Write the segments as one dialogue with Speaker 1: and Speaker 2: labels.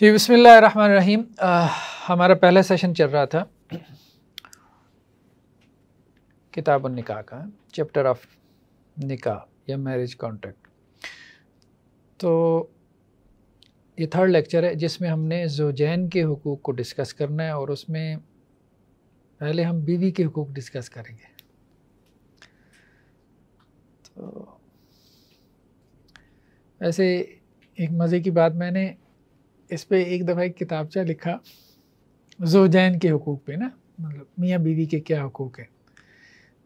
Speaker 1: जी बसमिल्ल रहीम हमारा पहला सेशन चल रहा था किताब निका का चैप्टर ऑफ निका या मैरिज कॉन्ट्रैक्ट तो ये थर्ड लेक्चर है जिसमें हमने जोजैन के हकूक़ को डिस्कस करना है और उसमें पहले हम बीवी के हकूक़ डिस्कस करेंगे तो ऐसे एक मज़े की बात मैंने इस पर एक दफ़ा एक किताबचा लिखा जोजैन के हकूक़ पे ना मतलब मियाँ बीवी के क्या हकूक़ हैं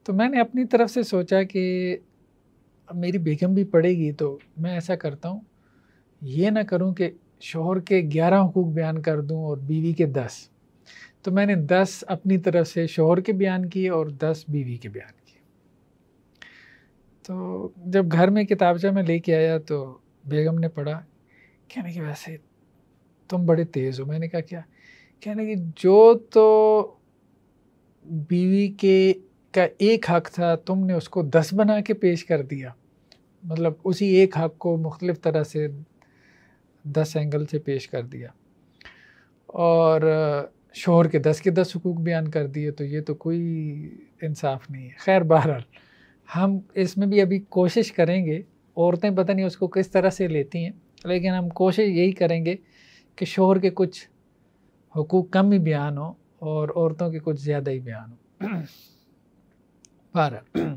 Speaker 1: तो मैंने अपनी तरफ से सोचा कि अब मेरी बेगम भी पढ़ेगी तो मैं ऐसा करता हूँ ये ना करूँ कि शोहर के ग्यारह हकूक़ बयान कर दूँ और बीवी के दस तो मैंने दस अपनी तरफ से शोहर के बयान किए और दस बीवी के बयान किए तो जब घर में किताबचा में लेके आया तो बेगम ने पढ़ा कहने की वैसे तुम बड़े तेज़ हो मैंने कहा क्या कहने की जो तो बीवी के का एक हक था तुमने उसको दस बना के पेश कर दिया मतलब उसी एक हक को मुख्तलिफ तरह से दस एंगल से पेश कर दिया और शोहर के दस के दस हकूक बयान कर दिए तो ये तो कोई इंसाफ नहीं है खैर बहरहाल हम इसमें भी अभी कोशिश करेंगे औरतें पता नहीं उसको किस तरह से लेती हैं लेकिन हम कोशिश यही करेंगे कि शोहर के कुछ हकूक़ कम ही बयान हो और औरतों के कुछ ज़्यादा ही बयान हो बारह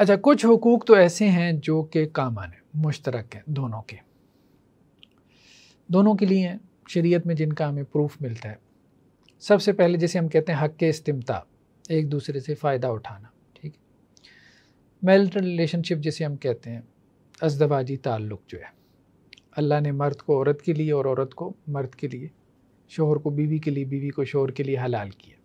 Speaker 1: अच्छा कुछ हकूक़ तो ऐसे हैं जो कि कामन आने मुश्तरक हैं दोनों के दोनों के लिए हैं शरीयत में जिनका हमें प्रूफ मिलता है सबसे पहले जैसे हम कहते हैं हक के इस्तेमता एक दूसरे से फ़ायदा उठाना ठीक है मैरिटल रिलेशनशिप जिसे हम कहते हैं अजदवाजी ताल्लुक़ जो है अल्लाह ने मर्द को औरत के लिए और औरत को मर्द के लिए शोहर को बीवी के लिए बीवी को शोहर के लिए हलाल किया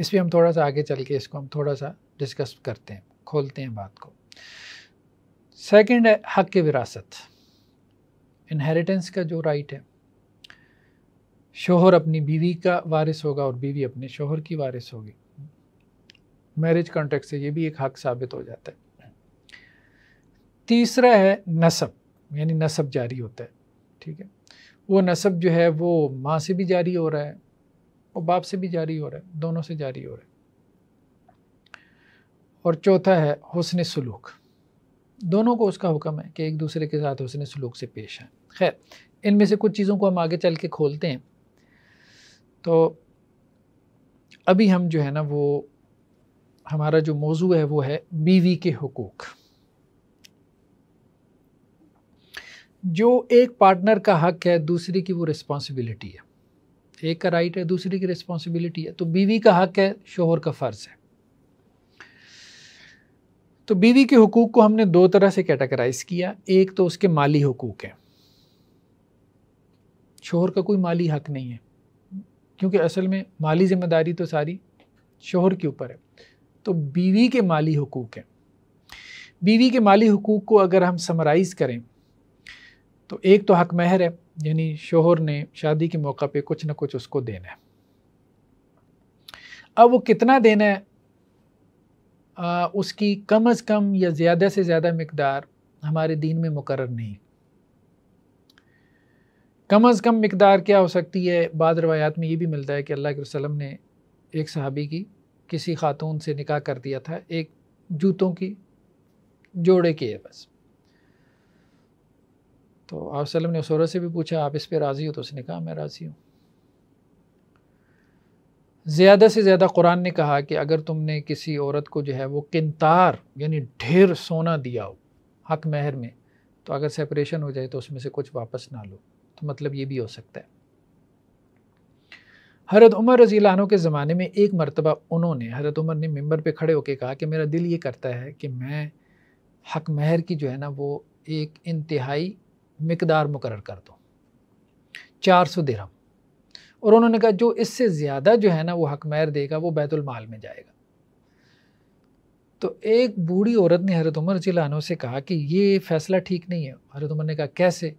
Speaker 1: इस पर हम थोड़ा सा आगे चल के इसको हम थोड़ा सा डिस्कस करते हैं खोलते हैं बात को सेकंड है हक के विरासत इनहेरिटेंस का जो राइट है शोहर अपनी बीवी का वारिस होगा और बीवी अपने शोहर की वारिस होगी मैरिज कॉन्ट्रैक्ट से ये भी एक हक साबित हो जाता है तीसरा है नसब यानी नसब जारी होता है ठीक है वो नसब जो है वो माँ से भी जारी हो रहा है और बाप से भी जारी हो रहा है दोनों से जारी हो रहा है और चौथा है हुसन सलूक दोनों को उसका हुक्म है कि एक दूसरे के साथ हुसन सलूक से पेश है खैर इनमें से कुछ चीज़ों को हम आगे चल के खोलते हैं तो अभी हम जो है ना वो हमारा जो मौजू है वो है बीवी के हकूक़ जो एक पार्टनर का हक है दूसरी की वो रिस्पॉन्सिबिलिटी है एक का राइट है दूसरी की रिस्पॉन्सिबिलिटी है तो बीवी का हक है शोहर का फ़र्ज़ है तो बीवी के हकूक़ को हमने दो तरह से कैटेगराइज किया एक तो उसके माली हकूक़ हैं शोहर का कोई माली हक नहीं है क्योंकि असल में माली जिम्मेदारी तो सारी शोहर के ऊपर है तो बीवी के माली हकूक़ हैं बीवी के माली हकूक़ को अगर हम समराइज़ करें तो एक तो हक महर है यानी शोहर ने शादी के मौका पे कुछ ना कुछ उसको देना है अब वो कितना देना है आ, उसकी कम अज़ कम या ज़्यादा से ज़्यादा मकदार हमारे दीन में मुकर नहीं कम अज़ कम मकदार क्या हो सकती है बाद रवायात में ये भी मिलता है कि अल्लाह के वसलम ने एक सहाबी की किसी खातून से निकाह कर दिया था एक जूतों की जोड़े के है बस तो आप सलम ने उस से भी पूछा आप इस पर राज़ी हो तो उसने कहा मैं राज़ी हूँ ज़्यादा से ज़्यादा कुरान ने कहा कि अगर तुमने किसी औरत को जो है वो किनतार यानी ढेर सोना दिया हो हक महर में तो अगर सेपरेशन हो जाए तो उसमें से कुछ वापस ना लो तो मतलब ये भी हो सकता है हरत उमर रजी लानों के ज़माने में एक मरतबा उन्होंने हरत उमर ने मंबर पे खड़े होकर कहा कि मेरा दिल ये करता है कि मैं हक महर की जो है ना वो एक इंतहाई मकदार मुकर कर दो चार सौ दिरहम और उन्होंने कहा जो इससे ज़्यादा जो है ना वो हकमैर देगा वो बैतुलमाल में जाएगा तो एक बूढ़ी औरत ने हरत उमर जिलानों से कहा कि ये फ़ैसला ठीक नहीं है हरत उमर ने कहा कैसे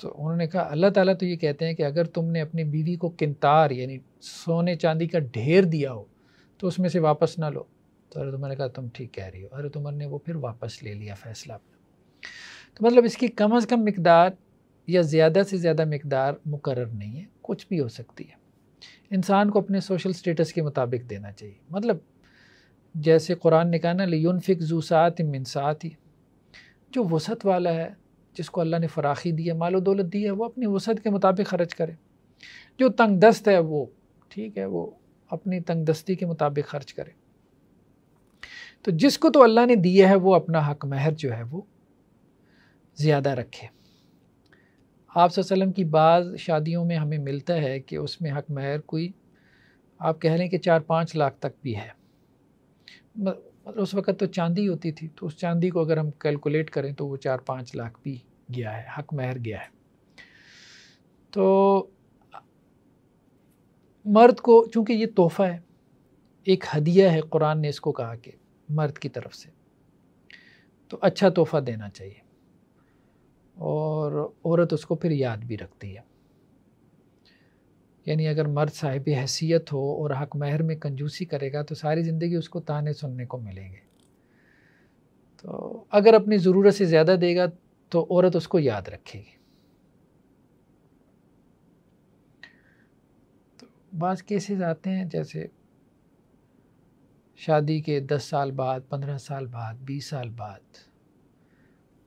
Speaker 1: तो उन्होंने कहा अल्लाह ताला तो ये कहते हैं कि अगर तुमने अपनी बीवी को किंतार यानी सोने चांदी का ढेर दिया हो तो उसमें से वापस ना लो तो हरत उमर ने कहा तुम ठीक कह रही हो हरत उमर ने वो फिर वापस ले लिया फ़ैसला अपना तो मतलब इसकी कम अज़ कम मकदार या ज़्यादा से ज़्यादा मकदार मुकर नहीं है कुछ भी हो सकती है इंसान को अपने सोशल स्टेटस के मुताबिक देना चाहिए मतलब जैसे कुरान ने कहा ना लियनफिक जूसात मिनसात ही जो वसत वाला है जिसको अल्लाह ने फराखी दी है मालो दौलत दी है वो अपनी वसत के मुताबिक खर्च करे जो तंग दस्त है वो ठीक है वो अपनी तंग दस्ती के मुताबिक खर्च करे तो जिसको तो अल्लाह ने दिया है वो अपना हक महर जो है वो ज़्यादा रखे आप की बाज़ शादियों में हमें मिलता है कि उसमें हक महर कोई आप कह लें कि चार पाँच लाख तक भी है उस वक़्त तो चांदी होती थी तो उस चांदी को अगर हम कैलकुलेट करें तो वो चार पाँच लाख भी गया है हक महर गया है तो मर्द को चूँकि ये तोहफ़ा है एक हदिया है कुरान ने इसको कहा कि मर्द की तरफ से तो अच्छा तोहफ़ा देना चाहिए और औरत उसको फिर याद भी रखती है यानी अगर मर्द साहिब हैसियत हो और हक महर में कंजूसी करेगा तो सारी ज़िंदगी उसको ताने सुनने को मिलेंगे तो अगर अपनी ज़रूरत से ज़्यादा देगा तो औरत उसको याद रखेगी तो बाज़ केसेस आते हैं जैसे शादी के दस साल बाद पंद्रह साल बाद बीस साल बाद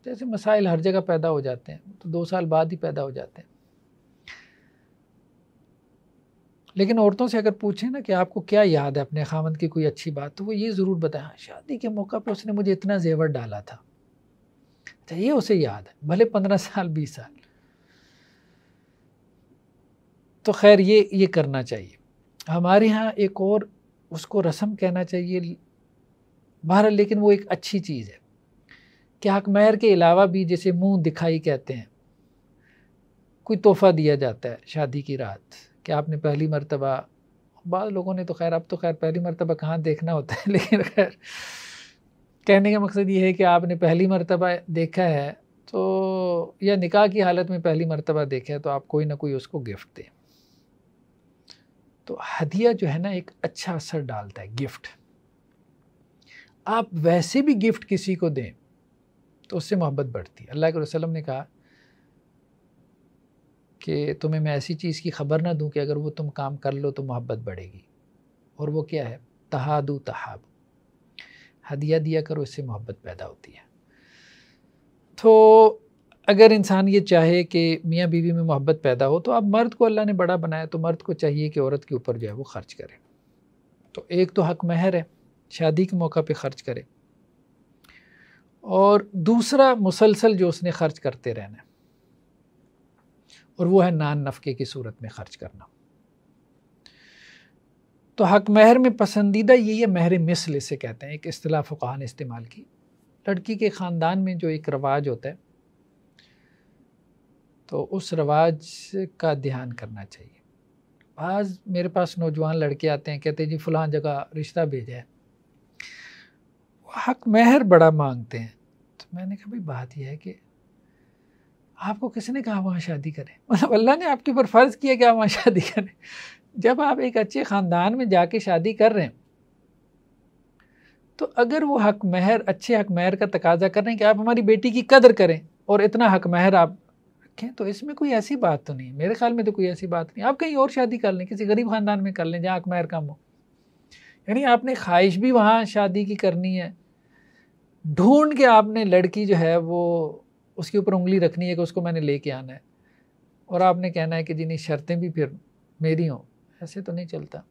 Speaker 1: जैसे मसाइल हर जगह पैदा हो जाते हैं तो दो साल बाद ही पैदा हो जाते हैं लेकिन औरतों से अगर पूछें ना कि आपको क्या याद है अपने खामद की कोई अच्छी बात तो वो ये ज़रूर बताएं हाँ, शादी के मौका पर उसने मुझे इतना जेवर डाला था अच्छा ये उसे याद है भले पंद्रह साल बीस साल तो खैर ये ये करना चाहिए हमारे यहाँ एक और उसको रस्म कहना चाहिए बहर लेकिन वो एक अच्छी चीज़ है कि महर के अलावा भी जैसे मुंह दिखाई कहते हैं कोई तोहफ़ा दिया जाता है शादी की रात कि आपने पहली मरतबा बाद लोगों ने तो खैर अब तो खैर पहली मरतबा कहाँ देखना होता है लेकिन खैर कहने का मकसद ये है कि आपने पहली मरतबा देखा है तो या निकाह की हालत में पहली मरतबा देखा है तो आप कोई ना कोई उसको गिफ्ट दें तो हदिया जो है ना एक अच्छा असर डालता है गिफ्ट आप वैसे भी गिफ्ट किसी को दें तो उससे मोहब्बत बढ़ती है अल्लाह के रसलम ने कहा कि तुम्हें मैं ऐसी चीज़ की खबर ना दूं कि अगर वो तुम काम कर लो तो मोहब्बत बढ़ेगी और वो क्या है तहादु तहाब हदिया दिया करो इससे मोहब्बत पैदा होती है तो अगर इंसान ये चाहे कि मियाँ बीवी में मोहब्बत पैदा हो तो अब मर्द को अल्लाह ने बड़ा बनाया तो मर्द को चाहिए कि औरत के ऊपर जो है वो ख़र्च करे तो एक तो हक महर है शादी के मौका पर ख़र्च करे और दूसरा मुसलसल जो उसने ख़र्च करते रहना है और वो है नान नफ़े की सूरत में ख़र्च करना तो हक महर में पसंदीदा ये है महर मिसल इसे कहते हैं एक अतलाह फ़ुकान इस्तेमाल की लड़की के ख़ानदान में जो एक रवाज होता है तो उस रवाज का ध्यान करना चाहिए आज मेरे पास नौजवान लड़के आते हैं कहते हैं जी फ़लां जगह रिश्ता भेजा है हक महर बड़ा मांगते हैं तो मैंने कहा भाई बात यह है कि आपको किसने कहा वहाँ शादी करें मतलब अल्लाह ने आपके ऊपर फ़र्ज़ किया कि आप वहाँ शादी करें जब आप एक अच्छे ख़ानदान में जाके शादी कर रहे हैं तो अगर वो हक महर अच्छे हक महर का तकाजा कर रहे हैं कि आप हमारी बेटी की कदर करें और इतना हक महर आप रखें तो इसमें कोई ऐसी बात तो नहीं है मेरे ख्याल में तो कोई ऐसी बात नहीं आप कहीं और शादी कर लें किसी गरीब ख़ानदान में कर लें जहाँ हक महर कम हो यानी आपने ख्वाहिश भी वहाँ शादी की करनी है ढूंढ के आपने लड़की जो है वो उसके ऊपर उंगली रखनी है कि उसको मैंने लेके आना है और आपने कहना है कि जी शर्तें भी फिर मेरी हों ऐसे तो नहीं चलता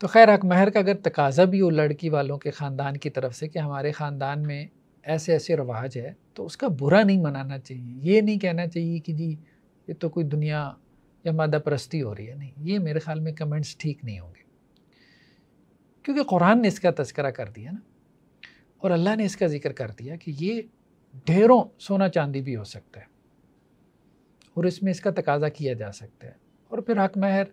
Speaker 1: तो खैर हक महर का अगर तकाजा भी हो लड़की वालों के ख़ानदान की तरफ से कि हमारे ख़ानदान में ऐसे ऐसे रवाज है तो उसका बुरा नहीं मनाना चाहिए ये नहीं कहना चाहिए कि जी ये तो कोई दुनिया या मादा परस्ती हो रही है नहीं ये मेरे ख्याल में कमेंट्स ठीक नहीं होंगे क्योंकि कुरान ने इसका तस्करा कर दिया ना और अल्लाह ने इसका ज़िक्र कर दिया कि ये ढेरों सोना चांदी भी हो सकता है और इसमें इसका तकाजा किया जा सकता है और फिर हक महर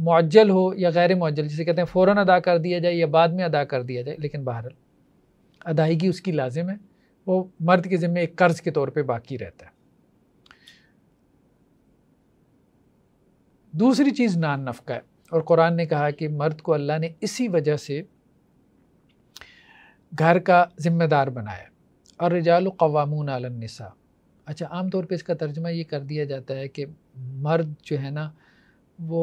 Speaker 1: मुअज्जल हो या गैर मुअज्जल जिसे कहते हैं फ़ौर अदा कर दिया जाए या बाद में अदा कर दिया जाए लेकिन बाहर अदायगी उसकी लाजिम है वो मर्द के ज़िम्मे एक कर्ज़ के तौर पे बाकी रहता है दूसरी चीज़ नान नफका है और कुरान ने कहा कि मर्द को अल्लाह ने इसी वजह से घर का ज़िम्मेदार बनाया और रजाल कवामून आलनसा अच्छा आम तौर पे इसका तर्जमा ये कर दिया जाता है कि मर्द जो है ना वो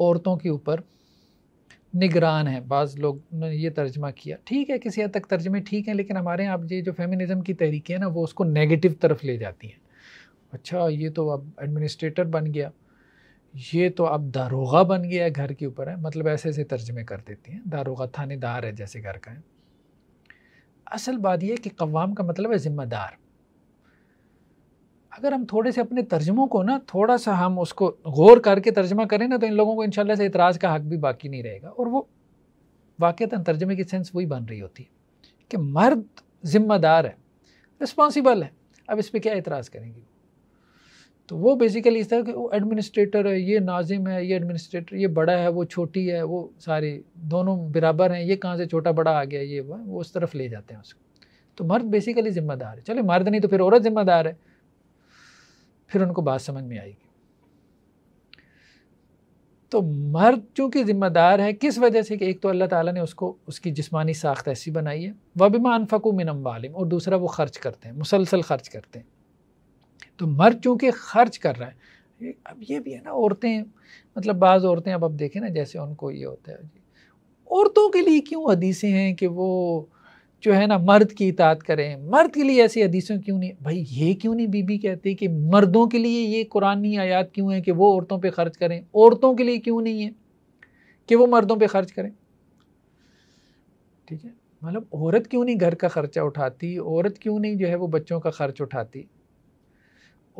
Speaker 1: औरतों के ऊपर निगरान है बाज़ लोग ने ये तर्जमा किया ठीक है किसी हद तक तर्जमे ठीक हैं लेकिन हमारे यहाँ आप ये जो फेमिनिज़म की तहरीकें हैं ना वो उसको नेगेटिव तरफ ले जाती हैं अच्छा ये तो अब एडमिनिस्ट्रेटर बन गया ये तो अब दारोगा बन गया है घर के ऊपर है मतलब ऐसे ऐसे तर्जमे कर देती हैं दारोगा थानेदार है जैसे घर का है असल बात यह कि कवाम का मतलब है ज़िम्मेदार अगर हम थोड़े से अपने तर्जमों को ना थोड़ा सा हम उसको गौर करके तर्जमा करें ना तो इन लोगों को इन से इतराज़ का हक भी बाकी नहीं रहेगा और वो वाक़ता तर्जमे की सेंस वही बन रही होती है कि मर्द ज़िम्मेदार है रिस्पॉन्सिबल है अब इस पर क्या इतराज़ करेंगे तो वो बेसिकली इस तरह के वो एडमिनिस्ट्रेटर है ये नाजिम है ये एडमिनिस्ट्रेटर ये बड़ा है वो छोटी है वो सारी दोनों बराबर हैं ये कहाँ से छोटा बड़ा आ गया ये वो उस तरफ ले जाते हैं उसको तो मर्द बेसिकली जिम्मेदार है चलो मर्द नहीं तो फिर औरत जिम्मेदार है फिर उनको बात समझ में आएगी तो मर्द चूँकि ज़िम्मेदार है किस वजह से कि एक तो अल्लाह ताला ने उसको उसकी जिस्मानी साख्त ऐसी बनाई है वह भी अनफकू मिनम वालिम और दूसरा वो खर्च करते हैं मुसलसल खर्च करते हैं तो मर्द चूँकि खर्च कर रहा है अब ये भी है ना औरतें मतलब बाज़ औरतें अब अब देखें ना जैसे उनको ये होता है औरतों के लिए क्यों हदीसें हैं कि वो जो है ना मर्द की इतात करें मर्द के लिए ऐसी हदीसें क्यों नहीं भाई ये क्यों नहीं बीबी कहती कि मर्दों के लिए ये कुरानी आयात क्यों है कि वो औरतों पे खर्च करें औरतों के लिए क्यों नहीं है कि वो मर्दों पे खर्च करें ठीक है मतलब औरत क्यों नहीं घर का खर्चा उठाती औरत क्यों नहीं जो है वो बच्चों का खर्च उठाती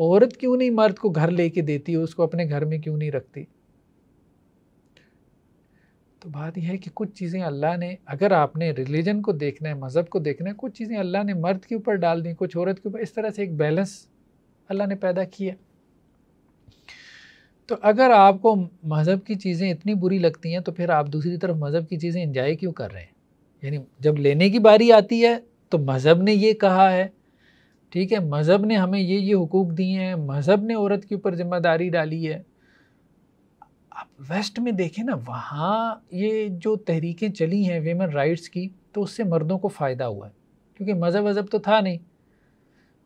Speaker 1: औरत क्यों नहीं मर्द को घर लेके देती है उसको अपने घर में क्यों नहीं रखती तो बात यह है कि कुछ चीज़ें अल्लाह ने अगर आपने रिलीजन को देखना है मज़हब को देखना है कुछ चीज़ें अल्लाह ने मर्द के ऊपर डाल दी कुछ औरत के ऊपर इस तरह से एक बैलेंस अल्लाह ने पैदा किया तो अगर आपको मज़हब की चीज़ें इतनी बुरी लगती हैं तो फिर आप दूसरी तरफ मज़हब की चीज़ें इंजॉय क्यों कर रहे हैं यानी जब लेने की बारी आती है तो मज़हब ने ये कहा है ठीक है मज़हब ने हमें ये ये हुकूक दिए हैं मज़हब ने औरत के ऊपर ज़िम्मेदारी डाली है आप वेस्ट में देखें ना वहाँ ये जो तहरीकें चली हैं वेमन राइट्स की तो उससे मर्दों को फ़ायदा हुआ है क्योंकि मज़हब वज़हब तो था नहीं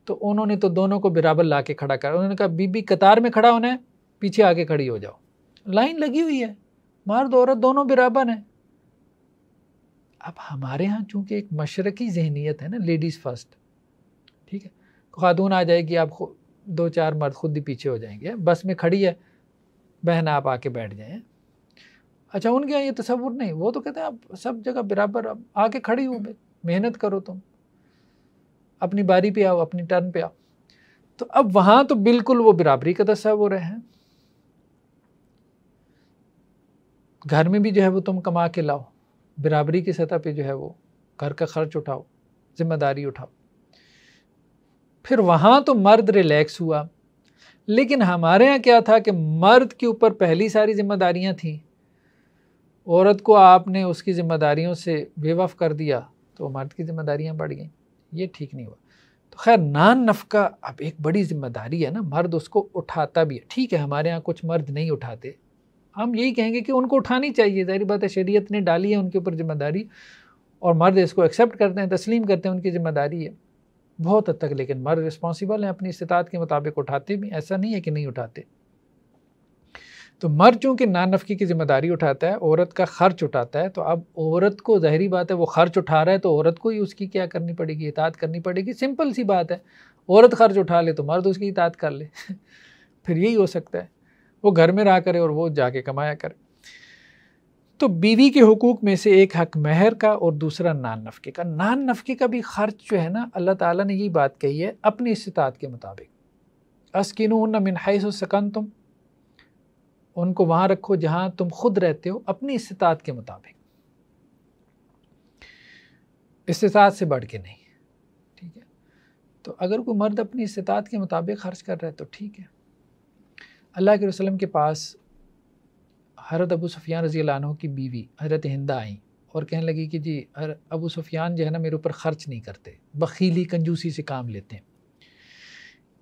Speaker 1: तो उन्होंने तो दोनों को बराबर ला के खड़ा करा उन्होंने कहा बीबी कतार में खड़ा होना है पीछे आके खड़ी हो जाओ लाइन लगी हुई है मर्द औरत दोनों बराबर हैं अब हमारे यहाँ चूँकि एक मशरक़ी जहनीत है ना लेडीज़ फर्स्ट ठीक है खातून आ जाएगी आप दो चार मर्द खुद ही पीछे हो जाएंगे बस में खड़ी है बहन आप आके बैठ जाएँ अच्छा उनके यहाँ ये तस्वुर नहीं वो तो कहते हैं आप सब जगह बराबर अब आके खड़ी हो मेहनत करो तुम अपनी बारी पे आओ अपनी टर्न पे आओ तो अब वहाँ तो बिल्कुल वो बराबरी का तस्वुर है घर में भी जो है वो तुम कमा के लाओ बराबरी की सतह पे जो है वो घर का खर्च उठाओ जिम्मेदारी उठाओ फिर वहाँ तो मर्द रिलैक्स हुआ लेकिन हमारे यहाँ क्या था कि मर्द के ऊपर पहली सारी जिम्मेदारियाँ थीं औरत को आपने उसकी जिम्मेदारियों से बेवफ कर दिया तो मर्द की जिम्मेदारियाँ बढ़ गई ये ठीक नहीं हुआ तो खैर नान नफका अब एक बड़ी जिम्मेदारी है ना मर्द उसको उठाता भी है ठीक है हमारे यहाँ कुछ मर्द नहीं उठाते हम यही कहेंगे कि उनको उठानी चाहिए जाहिर बात है शरीयत ने डाली है उनके ऊपर जिम्मेदारी और मर्द इसको एक्सेप्ट करते हैं तस्लीम करते हैं उनकी जिम्मेदारी है बहुत हद तक लेकिन मर्द रिस्पॉन्सिबल हैं अपनी इस्तात के मुताबिक उठाते भी ऐसा नहीं है कि नहीं उठाते तो मर्द चूँकि नानफकी नफकी की जिम्मेदारी उठाता है औरत का खर्च उठाता है तो अब औरत को जहरी बात है वो खर्च उठा रहा है तो औरत को ही उसकी क्या करनी पड़ेगी इतात करनी पड़ेगी सिंपल सी बात है औरत खर्च उठा ले तो मर्द उसकी इतात कर ले फिर यही हो सकता है वो घर में रहा करे और वो जाके कमाया करे तो बीवी के हकूक़ में से एक हक महर का और दूसरा नान नफके का नान नफके का भी ख़र्च जो है ना अल्लाह ताला ने यही बात कही है अपनी इस्तात के मुताबिक असकिन मिनहस सकन तुम उनको वहाँ रखो जहाँ तुम खुद रहते हो अपनी इस्तात के मुताबिक इस्तात से बढ़ के नहीं ठीक है तो अगर कोई मर्द अपनी इस्तात के मुताबिक ख़र्च कर रहा है तो ठीक है अल्लाह के वसलम के पास हरत अबू सुफियान रज़ी लानों की बीवी हज़रत हिंदा आई और कहने लगी कि जी अबू सुफियान जो है ना मेरे ऊपर ख़र्च नहीं करते बखीली कंजूसी से काम लेते हैं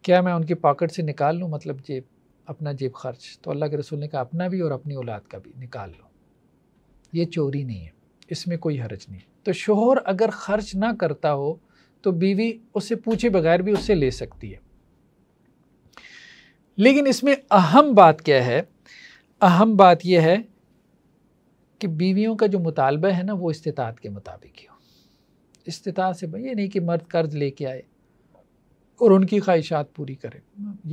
Speaker 1: क्या मैं उनके पॉकेट से निकाल लूँ मतलब जेब अपना जेब खर्च तो अल्लाह के रसूल ने कहा अपना भी और अपनी औलाद का भी निकाल लो ये चोरी नहीं है इसमें कोई हर्ज नहीं तो शोहर अगर ख़र्च ना करता हो तो बीवी उससे पूछे बगैर भी उससे ले सकती है लेकिन इसमें अहम बात क्या है अहम बात यह है कि बीवियों का जो मुतालबा है ना वो इस्तात के मुताबिक ही हो इस्तात से ये नहीं कि मर्द कर्ज लेके आए और उनकी ख्वाहिशात पूरी करें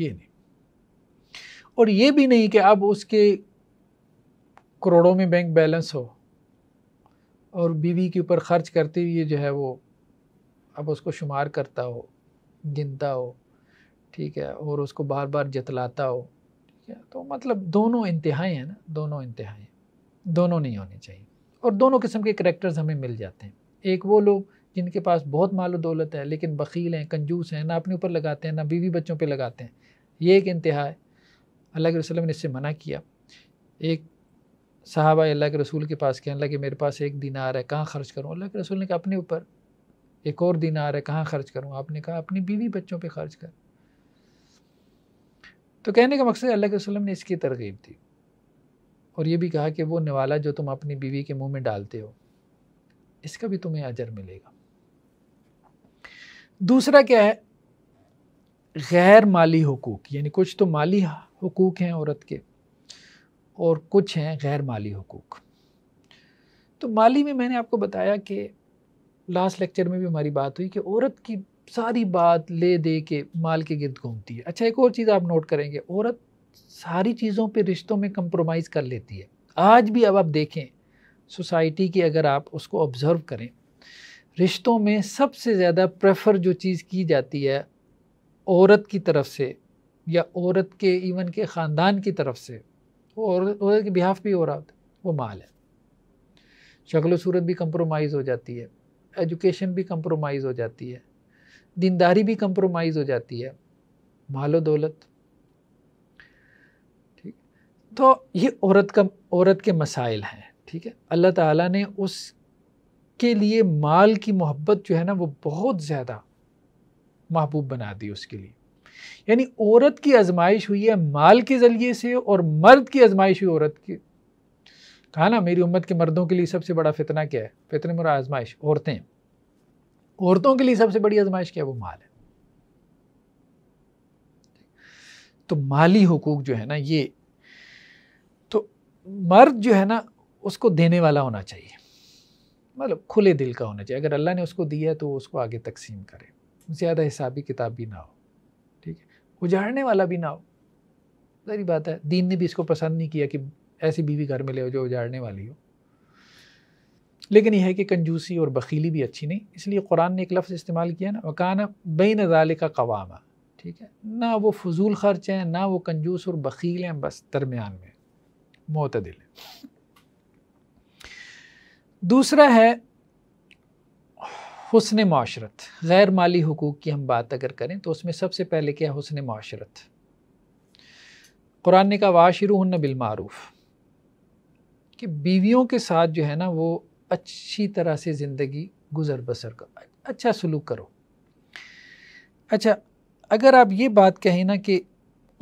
Speaker 1: ये नहीं और ये भी नहीं कि अब उसके करोड़ों में बैंक बैलेंस हो और बीवी के ऊपर ख़र्च करते हुए जो है वो अब उसको शुमार करता हो गिनता हो ठीक है और उसको बार बार जतलाता हो किया तो मतलब दोनों इंतहाएँ हैं ना दोनों इंतहाएँ दोनों नहीं होनी चाहिए और दोनों किस्म के करेक्टर्स हमें मिल जाते हैं एक वो लोग जिनके पास बहुत माल दौलत है लेकिन बकील हैं कंजूस हैं ना अपने ऊपर लगाते हैं ना बीवी बच्चों पर लगाते हैं ये एक इंतहा है अल्लाह के रसलम ने इससे मना किया एक साहबा अल्लाह के रसूल के पास गए अल्लाह के मेरे पास एक दिनार है कहाँ खर्च करूँ अल्लाह के रसूल ने कहा अपने ऊपर एक और दिनार है कहाँ खर्च करूँ आपने कहा अपनी बीवी बच्चों पर खर्च कर तो कहने का मकसद अल्लाह के वसलम ने इसकी तरगीब दी और ये भी कहा कि वो निवाला जो तुम अपनी बीवी के मुंह में डालते हो इसका भी तुम्हें अजर मिलेगा दूसरा क्या है गैर माली हकूक़ यानी कुछ तो माली हकूक़ हैं औरत के और कुछ हैं गैर माली हकूक़ तो माली में मैंने आपको बताया कि लास्ट लेक्चर में भी हमारी बात हुई कि औरत की सारी बात ले दे के माल के गिरद घूमती है अच्छा एक और चीज़ आप नोट करेंगे औरत सारी चीज़ों पे रिश्तों में कंप्रोमाइज़ कर लेती है आज भी अब आप देखें सोसाइटी की अगर आप उसको ऑब्ज़र्व करें रिश्तों में सबसे ज़्यादा प्रेफर जो चीज़ की जाती है औरत की तरफ से या औरत के इवन के ख़ानदान की तरफ से वो औरत औरत के बिहाफ भी हो रहा होता है वो माल है शक्ल सूरत भी कंप्रोमाइज़ हो जाती है एजुकेशन भी कंप्रोमाइज़ हो जाती है दीनदारी भी कंप्रोमाइज़ हो जाती है मालो दौलत ठीक तो ये औरत का औरत के मसाइल हैं ठीक है अल्लाह ताला ने के लिए माल की मोहब्बत जो है ना वो बहुत ज़्यादा महबूब बना दी उसके लिए यानी औरत की आजमाइश हुई है माल के ज़रिए से और मर्द की आजमाइश हुई औरत की कहा ना मेरी उम्मत के मर्दों के लिए सबसे बड़ा फितना क्या है फितने में आजमाइश औरतें औरतों के लिए सबसे बड़ी आजमाइश क्या है वो माल है तो माली हकूक जो है ना ये तो मर्द जो है ना उसको देने वाला होना चाहिए मतलब खुले दिल का होना चाहिए अगर अल्लाह ने उसको दिया है तो उसको आगे तकसीम करे ज़्यादा हिसाबी किताब भी ना हो ठीक है उजाड़ने वाला भी ना हो सारी बात है दीन ने भी इसको पसंद नहीं किया कि ऐसी बीवी घर में ले हो जो उजाड़ने वाली हो लेकिन यह है कि कंजूसी और बखीली भी अच्छी नहीं इसलिए कुरान ने एक लफ्ज़ इस्तेमाल किया ना वकाना बिन दाल का कवामा ठीक है ना वो फजूल खर्च हैं ना वो कंजूस और बकील हैं बस दरमियान में मतदिल है दूसरा है हसन माशरत गैर माली हकूक़ की हम बात अगर करें तो उसमें सबसे पहले क्या हसन माशरत कुरान का कहा वाशरू बिलमारूफ़ कि बीवियों के साथ जो है ना वो अच्छी तरह से ज़िंदगी गुजर बसर करो अच्छा सलूक करो अच्छा अगर आप ये बात कहें ना कि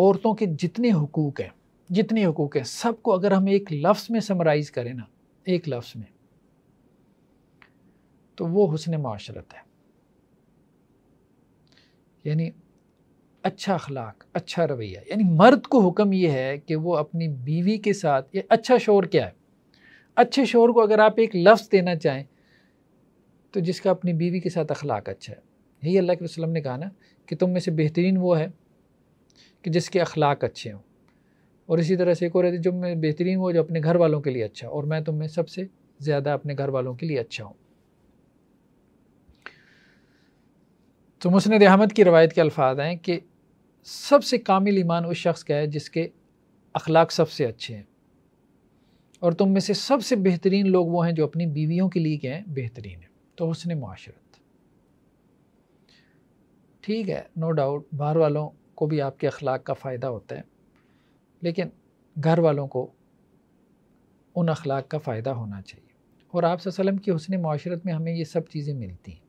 Speaker 1: औरतों के जितने हकूक़ हैं जितने हकूक़ हैं सबको अगर हम एक लफ्ज़ में समराइज़ करें ना एक लफ्ज़ में तो वो हसन माशरत है यानी अच्छा अखलाक अच्छा रवैया यानी मर्द को हुक्म ये है कि वो अपनी बीवी के साथ ये अच्छा शोर क्या है अच्छे शोर को अगर आप एक लफ्ज़ देना चाहें तो जिसका अपनी बीवी के साथ अखलाक अच्छा है यही अल्लाह के वसलम ने कहा ना कि तुम में से बेहतरीन वो है कि जिसके अखलाक अच्छे हों और इसी तरह से एक और है जो मैं बेहतरीन हुआ जो अपने घर वालों के लिए अच्छा और मैं तुम में सबसे ज़्यादा अपने घर वालों के लिए अच्छा हूँ तो मुस्ंद अहमद की रवायत के अल्फाज हैं कि सबसे कामिल ईमान उस शख्स का है जिसके अखलाक सबसे अच्छे हैं और तुम में से सबसे बेहतरीन लोग वो हैं जो अपनी बीवियों के लिए क्या हैं बेहतरीन है तो हसन माशरत ठीक है नो डाउट बाहर वालों को भी आपके अखलाक का फ़ायदा होता है लेकिन घर वालों को उन अखलाक का फ़ायदा होना चाहिए और आप वसलम की हसन माशरत में हमें ये सब चीज़ें मिलती हैं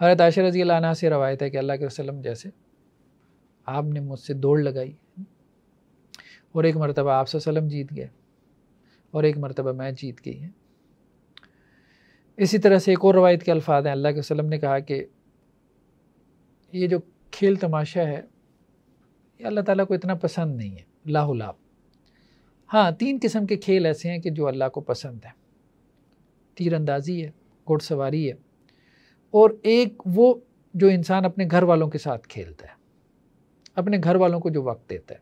Speaker 1: हरत आशर रजी से रवायत है कि अल्लाह के वसलम जैसे आपने मुझसे दौड़ लगाई और एक मरतबा आप वसलम जीत गए और एक मरतबा मैं जीत गई है इसी तरह से एक और रवायत के अल्फाज हैं अल्लाह के वसलम ने कहा कि ये जो खेल तमाशा है ये अल्लाह ताला को इतना पसंद नहीं है लाहुलाब हाँ तीन किस्म के खेल ऐसे हैं कि जो अल्लाह को पसंद है तीर अंदाजी है घुड़सवारी है और एक वो जो इंसान अपने घर वालों के साथ खेलता है अपने घर वालों को जो वक्त देता है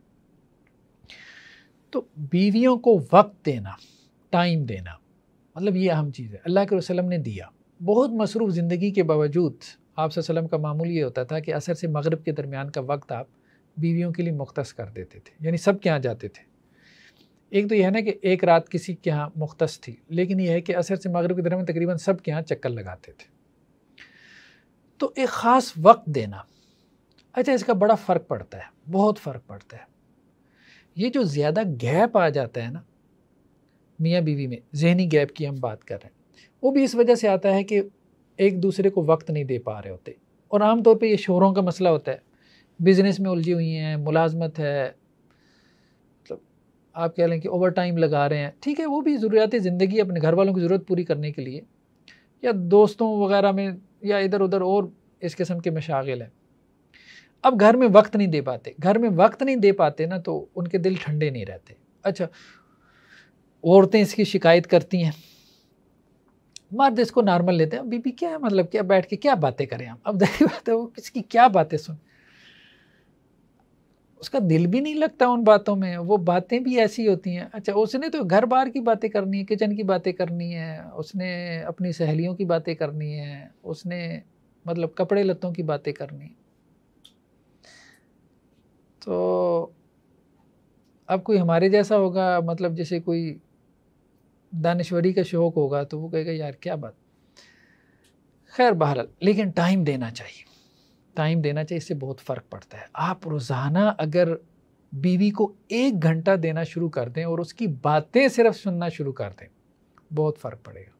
Speaker 1: तो बीवियों को वक्त देना टाइम देना मतलब ये अहम चीज़ है अल्लाह के वसलम ने दिया बहुत मसरूफ़ ज़िंदगी के बावजूद आप का मामूल ये होता था कि असर से मगरब के दरमियान का वक्त आप बीवियों के लिए मुख्त कर देते थे यानी सब के यहाँ जाते थे एक तो यह है ना कि एक रात किसी के यहाँ मुख्तस थी लेकिन यह है कि असर से मगरब के दरमियान तकरीबन सब के यहाँ चक्कर लगाते थे तो एक ख़ास वक्त देना अच्छा इसका बड़ा फ़र्क पड़ता है बहुत फ़र्क पड़ता है ये जो ज़्यादा गैप आ जाता है ना मियाँ बीवी में जहनी गैप की हम बात कर रहे हैं वो भी इस वजह से आता है कि एक दूसरे को वक्त नहीं दे पा रहे होते और आमतौर पर ये शोरों का मसला होता है बिज़नेस में उलझी हुई हैं मुलाजमत है मतलब आप कह लें कि ओवर टाइम लगा रहे हैं ठीक है वो भी ज़रूरियात ज़िंदगी अपने घर वालों की ज़रूरत पूरी करने के लिए या दोस्तों वगैरह में या इधर उधर और इस किस्म के मशागिल हैं अब घर में वक्त नहीं दे पाते घर में वक्त नहीं दे पाते ना तो उनके दिल ठंडे नहीं रहते अच्छा औरतें इसकी शिकायत करती हैं मर्द इसको नॉर्मल लेते हैं बीबी क्या है मतलब क्या बैठ के क्या बातें करें हम अब देखिए बात है वो किसकी क्या बातें सुन उसका दिल भी नहीं लगता उन बातों में वो बातें भी ऐसी होती हैं अच्छा उसने तो घर बार की बातें करनी है किचन की बातें करनी है उसने अपनी सहेलियों की बातें करनी है उसने मतलब कपड़े लत्तों की बातें करनी है तो अब कोई हमारे जैसा होगा मतलब जैसे कोई दानश्वरी का शौक़ होगा तो वो कहेगा यार क्या बात खैर बहर लेकिन टाइम देना चाहिए टाइम देना चाहिए इससे बहुत फ़र्क पड़ता है आप रोज़ाना अगर बीवी को एक घंटा देना शुरू कर दें और उसकी बातें सिर्फ सुनना शुरू कर दें बहुत फ़र्क पड़ेगा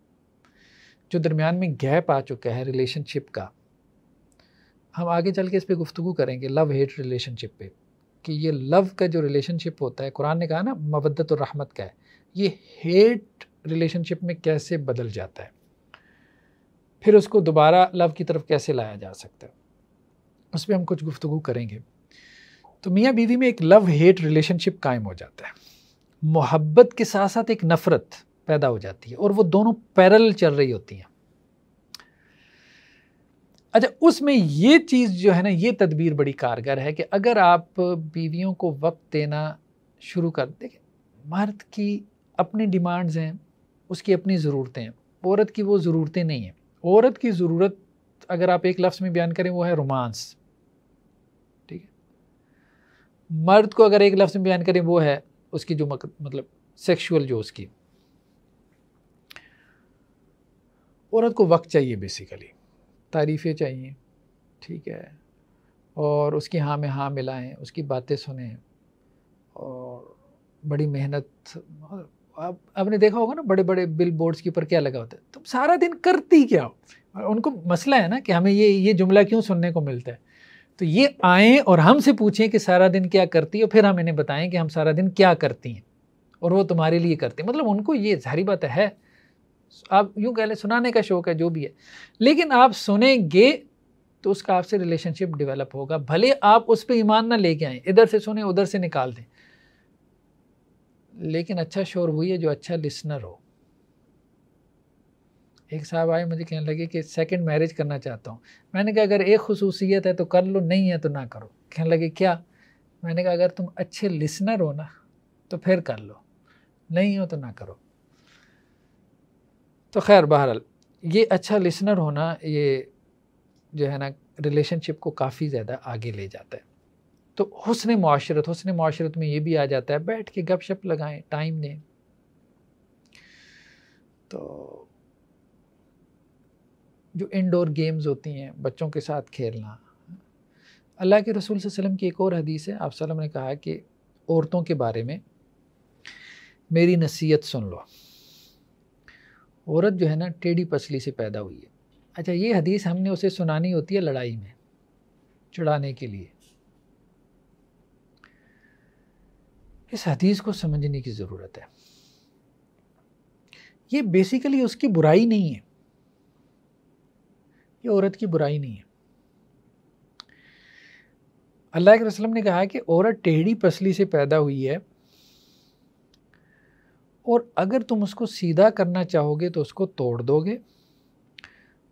Speaker 1: जो दरमियान में गैप आ चुका है रिलेशनशिप का हम आगे चल के इस पर गुफ्तु करेंगे लव हेट रिलेशनशिप पर कि ये लव का जो रिलेशनशिप होता है कुरान ने कहा ना मबदत और रहमत का है ये हेट रिलेशनशिप में कैसे बदल जाता है फिर उसको दोबारा लव की तरफ कैसे लाया जा सकता है उस पर हम कुछ गुफ्तु करेंगे तो मियाँ बीवी में एक लव हेट रिलेशनशिप कायम हो जाता है मोहब्बत के साथ साथ एक नफ़रत पैदा हो जाती है और वो दोनों पैरल चल रही होती हैं अच्छा उसमें ये चीज़ जो है ना ये तदबीर बड़ी कारगर है कि अगर आप बीवियों को वक्त देना शुरू कर देखें मर्द की अपनी डिमांड्स हैं उसकी अपनी ज़रूरतें हैं औरत की वो ज़रूरतें नहीं हैं औरत की ज़रूरत अगर आप एक लफ्ज़ में बयान करें वो है रोमांस ठीक है मर्द को अगर एक लफ्ज़ में बयान करें वो है उसकी जो मतलब सेक्शुअल जो उसकी औरत को वक्त चाहिए बेसिकली तारीफ़ें चाहिए ठीक है और उसकी हाँ में हाँ मिलाएं उसकी बातें सुने और बड़ी मेहनत आप आपने देखा होगा ना बड़े बड़े बिल बोर्ड्स के ऊपर क्या लगा होता है तुम सारा दिन करती क्या हो उनको मसला है ना कि हमें ये ये जुमला क्यों सुनने को मिलता है तो ये आएँ और हमसे पूछें कि सारा दिन क्या करती है और फिर हम इन्हें बताएं कि हम सारा दिन क्या करती हैं और वो तुम्हारे लिए करते मतलब उनको ये सारी बात है आप यूँ कह लें सुनाने का शौक है जो भी है लेकिन आप सुनेंगे तो उसका आपसे रिलेशनशिप डेवलप होगा भले आप उस पर ईमान ना लेके आए इधर से सुने उधर से निकाल दें लेकिन अच्छा शोर वही है जो अच्छा लिसनर हो एक साहब आए मुझे कहने लगे कि सेकंड मैरिज करना चाहता हूँ मैंने कहा अगर एक खसूसियत है तो कर लो नहीं है तो ना करो कहने लगे क्या मैंने कहा अगर तुम अच्छे लिसनर हो ना तो फिर कर लो नहीं हो तो ना करो तो खैर बहरहाल ये अच्छा लिसनर होना ये जो है ना रिलेशनशिप को काफ़ी ज़्यादा आगे ले जाता है तो हसन माशरत हसन माशरत में ये भी आ जाता है बैठ के गप शप लगाएं टाइम दें तो जो इंडोर गेम्स होती हैं बच्चों के साथ खेलना अल्लाह के रसूल वसम की एक और हदीस है आप सल्लम ने कहा कि औरतों के बारे में मेरी नसीहत सुन लो औरत जो है ना टेढ़ी पसली से पैदा हुई है अच्छा ये हदीस हमने उसे सुनानी होती है लड़ाई में चढ़ाने के लिए इस हदीस को समझने की ज़रूरत है ये बेसिकली उसकी बुराई नहीं है ये औरत की बुराई नहीं है अल्लाह के रसलम ने कहा कि औरत टेढ़ी पसली से पैदा हुई है और अगर तुम उसको सीधा करना चाहोगे तो उसको तोड़ दोगे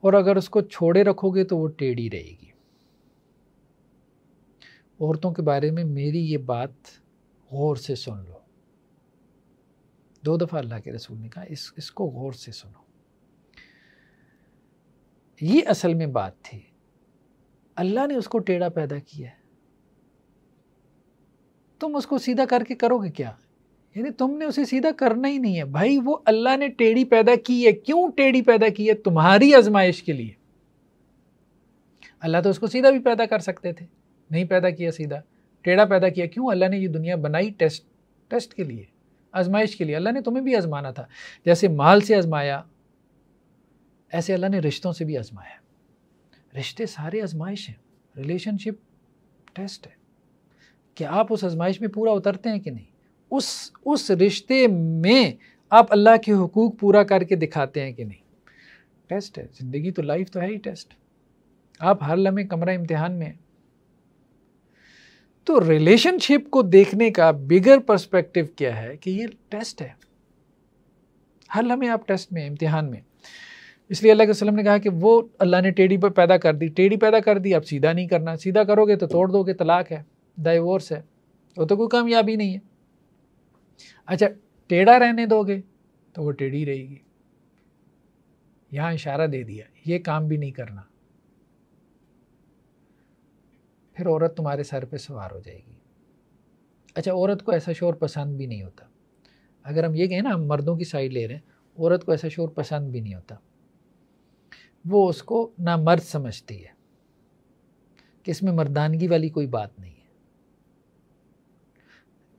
Speaker 1: और अगर उसको छोड़े रखोगे तो वो टेढ़ी रहेगी औरतों के बारे में मेरी ये बात गौर से सुन लो दो दफ़ा अल्लाह के रसूल ने कहा इस इसको गौर से सुनो ये असल में बात थी अल्लाह ने उसको टेढ़ा पैदा किया है तुम उसको सीधा करके करोगे क्या यानी तुमने उसे सीधा करना ही नहीं है भाई वो अल्लाह ने टेढ़ी पैदा की है क्यों टेढ़ी पैदा की है तुम्हारी आजमाइश के लिए अल्लाह तो उसको सीधा भी पैदा कर सकते थे नहीं पैदा किया सीधा टेढ़ा पैदा किया क्यों अल्लाह ने ये दुनिया बनाई टेस्ट टेस्ट के लिए आजमाइश के लिए अल्लाह ने तुम्हें भी आजमाना था जैसे माल से आजमाया ऐसे अल्लाह ने रिश्तों से भी आजमाया रिश्ते सारे आजमाइश हैं रिलेशनशिप टेस्ट है क्या आप उस आजमाइश में पूरा उतरते हैं कि नहीं उस उस रिश्ते में आप अल्लाह के हकूक़ पूरा करके दिखाते हैं कि नहीं टेस्ट है ज़िंदगी तो लाइफ तो है ही टेस्ट आप हर लम्हे कमरा इम्तिहान में तो रिलेशनशिप को देखने का बिगर पर्सपेक्टिव क्या है कि ये टेस्ट है हर लम्हे आप टेस्ट में इम्तिहान में इसलिए अल्लाह के वसलम ने कहा कि वो अल्लाह ने टेढ़ी पर पैदा कर दी टेढ़ी पैदा कर दी आप सीधा नहीं करना सीधा करोगे तो तोड़ दोगे तलाक है डाइवोर्स है वो तो कोई कामयाबी नहीं है अच्छा टेढ़ा रहने दोगे तो वो टेढ़ी रहेगी यहाँ इशारा दे दिया ये काम भी नहीं करना फिर औरत तुम्हारे सर पे सवार हो जाएगी अच्छा औरत को ऐसा शोर पसंद भी नहीं होता अगर हम ये कहें ना हम मर्दों की साइड ले रहे हैं औरत को ऐसा शोर पसंद भी नहीं होता वो उसको ना मर्द समझती है कि इसमें मर्दानगी वाली कोई बात नहीं है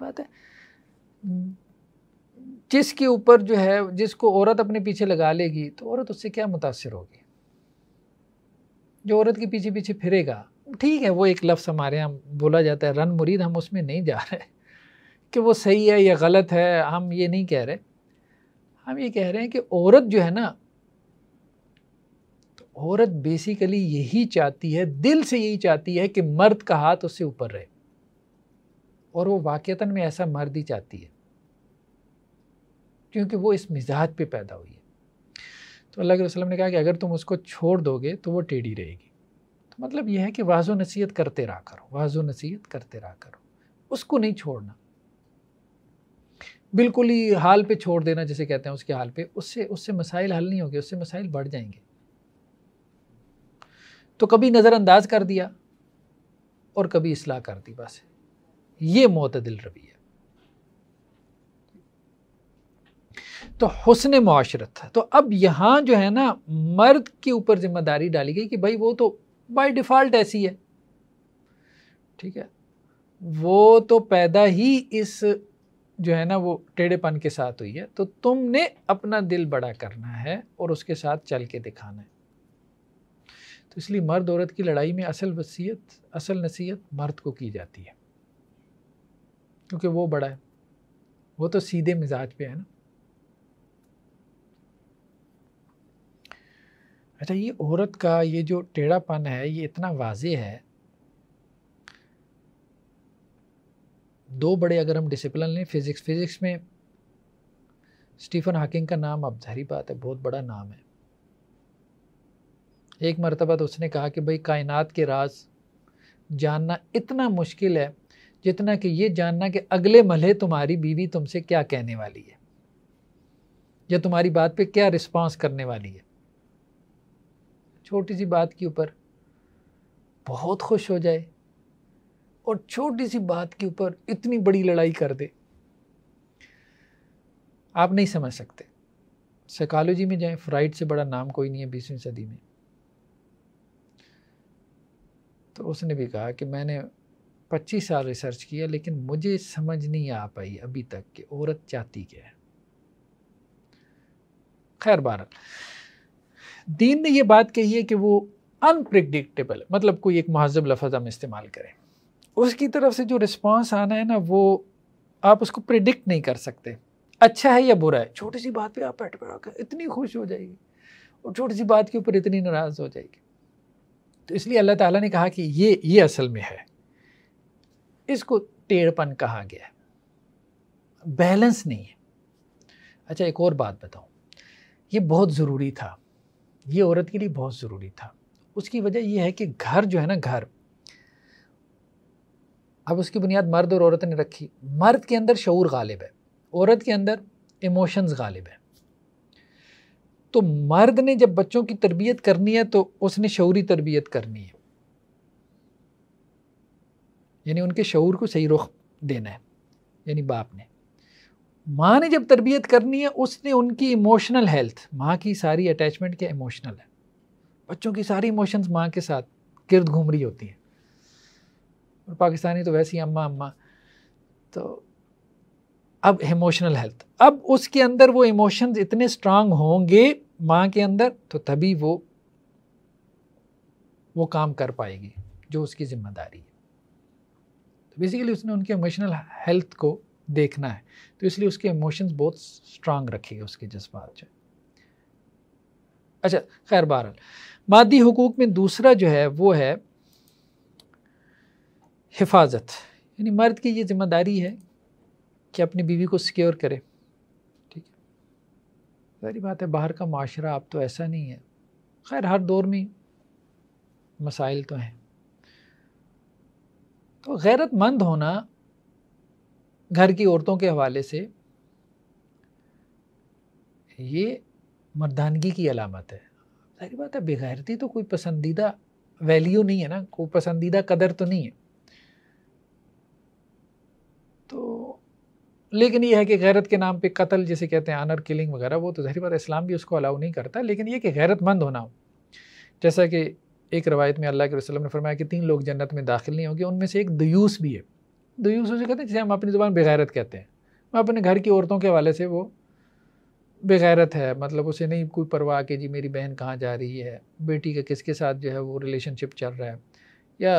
Speaker 1: बात है जिसके ऊपर जो है जिसको औरत अपने पीछे लगा लेगी तो औरत उससे क्या मुतासर होगी जो औरत के पीछे पीछे फिरेगा ठीक है वो एक लफ्ज़ हमारे यहाँ बोला जाता है रन मुरीद हम उसमें नहीं जा रहे कि वो सही है या गलत है हम ये नहीं कह रहे हम ये कह रहे हैं कि औरत जो है ना तो औरत बेसिकली यही चाहती है दिल से यही चाहती है कि मर्द का हाथ उससे ऊपर रहे और वो वाक़ता में ऐसा मर्द ही चाहती है क्योंकि वो इस मिजाज पे पैदा हुई है तो अल्लाह के वसलम ने कहा कि अगर तुम उसको छोड़ दोगे तो वो टेढ़ी रहेगी तो मतलब यह है कि वाजो नसीहत करते रहा करो वाजो नसीहत करते रहा करो उसको नहीं छोड़ना बिल्कुल ही हाल पे छोड़ देना जैसे कहते हैं उसके हाल पे उससे उससे मसाइल हल नहीं होंगे उससे मसाइल बढ़ जाएंगे तो कभी नज़रअंदाज कर दिया और कभी इसलाह कर दी बस ये मतदिल रवैया तो हसन माशरत था तो अब यहाँ जो है ना मर्द के ऊपर जिम्मेदारी डाली गई कि भाई वो तो बाई डिफ़ॉल्ट ऐसी है ठीक है वो तो पैदा ही इस जो है ना वो टेढ़ेपन के साथ हुई है तो तुमने अपना दिल बड़ा करना है और उसके साथ चल के दिखाना है तो इसलिए मर्द औरत की लड़ाई में असल वसीयत असल नसीहत मर्द को की जाती है क्योंकि वो बड़ा है वो तो सीधे मिजाज पे है ना अच्छा ये औरत का ये जो टेढ़ापन है ये इतना वाज है दो बड़े अगर हम डिसिप्लिन लें फिज़िक्स फिज़िक्स में स्टीफन हाकिंग का नाम अब जहरी बात है बहुत बड़ा नाम है एक मरतबा तो उसने कहा कि भाई कायनात के राज जानना इतना मुश्किल है जितना कि ये जानना कि अगले मल्हे तुम्हारी बीवी तुमसे क्या कहने वाली है या तुम्हारी बात पे क्या रिस्पांस करने वाली है छोटी सी बात के ऊपर बहुत खुश हो जाए और छोटी सी बात के ऊपर इतनी बड़ी लड़ाई कर दे आप नहीं समझ सकते साइकोलॉजी में जाएं फ्राइड से बड़ा नाम कोई नहीं है बीसवीं सदी में तो उसने भी कहा कि मैंने 25 साल रिसर्च किया लेकिन मुझे समझ नहीं आ पाई अभी तक कि औरत चाहती क्या है खैर बार दीन ने ये बात कही है कि वो अनप्रिडिक्टेबल मतलब कोई एक महजब लफज हम इस्तेमाल करें उसकी तरफ से जो रिस्पॉन्स आना है ना वो आप उसको प्रिडिक्ट नहीं कर सकते अच्छा है या बुरा है छोटी सी बात पे आप बैठ कर इतनी खुश हो जाएगी और छोटी सी बात के ऊपर इतनी नाराज़ हो जाएगी तो इसलिए अल्लाह ताला ने कहा कि ये ये असल में है इसको टेढ़पन कहा गया है बैलेंस नहीं है अच्छा एक और बात बताऊं ये बहुत ज़रूरी था ये औरत के लिए बहुत ज़रूरी था उसकी वजह यह है कि घर जो है ना घर अब उसकी बुनियाद मर्द और औरत ने रखी मर्द के अंदर शूर गालिब है औरत के अंदर इमोशंस गालिब है तो मर्द ने जब बच्चों की तरबियत करनी है तो उसने शौरी तरबियत करनी है यानी उनके शूर को सही रुख देना है यानी बाप ने माँ ने जब तरबियत करनी है उसने उनकी इमोशनल हेल्थ माँ की सारी अटैचमेंट क्या इमोशनल है बच्चों की सारी इमोशंस माँ के साथ गिरद घूम रही होती हैं और पाकिस्तानी तो वैसे ही अम्मा अम्मा तो अब इमोशनल हेल्थ अब उसके अंदर वो इमोशंस इतने स्ट्रांग होंगे माँ के अंदर तो तभी वो वो काम कर पाएगी जो उसकी ज़िम्मेदारी है बेसिकली उसने उनके इमोशनल हेल्थ को देखना है तो इसलिए उसके इमोशंस बहुत स्ट्रांग रखे गए उसके जज्बात जो अच्छा खैर बहरहाल मादी हकूक़ में दूसरा जो है वो है हिफाजत यानी मर्द की ये जिम्मेदारी है कि अपनी बीवी को सिक्योर करे ठीक है सारी बात है बाहर का माशरा अब तो ऐसा नहीं है खैर हर दौर में मसाइल तो हैं तो गैरतमंद होना घर की औरतों के हवाले से ये मर्दानगी की अलामत है सारी बात है बेगैरती तो कोई पसंदीदा वैल्यू नहीं है ना कोई पसंदीदा कदर तो नहीं है तो लेकिन यह है कि गैरत के नाम पे कत्ल जैसे कहते हैं आनर किलिंग वगैरह वो तो जहरी बात इस्लाम भी उसको अलाउ नहीं करता लेकिन यह कि गैरतमंद होना हो जैसा कि एक रवायत में अल्लाह के वसलम ने फरमाया कि तीन लोग जन्नत में दाखिल नहीं होंगे उनमें से एक दयूस भी है दयूस उसे कहते हैं जिसे हम अपनी ज़ुबान बेगैरत कहते हैं मैं अपने घर की औरतों के हवाले से वो बेगैरत है मतलब उसे नहीं कोई परवाह कि जी मेरी बहन कहाँ जा रही है बेटी का किसके साथ जो है वो रिलेशनशिप चल रहा है या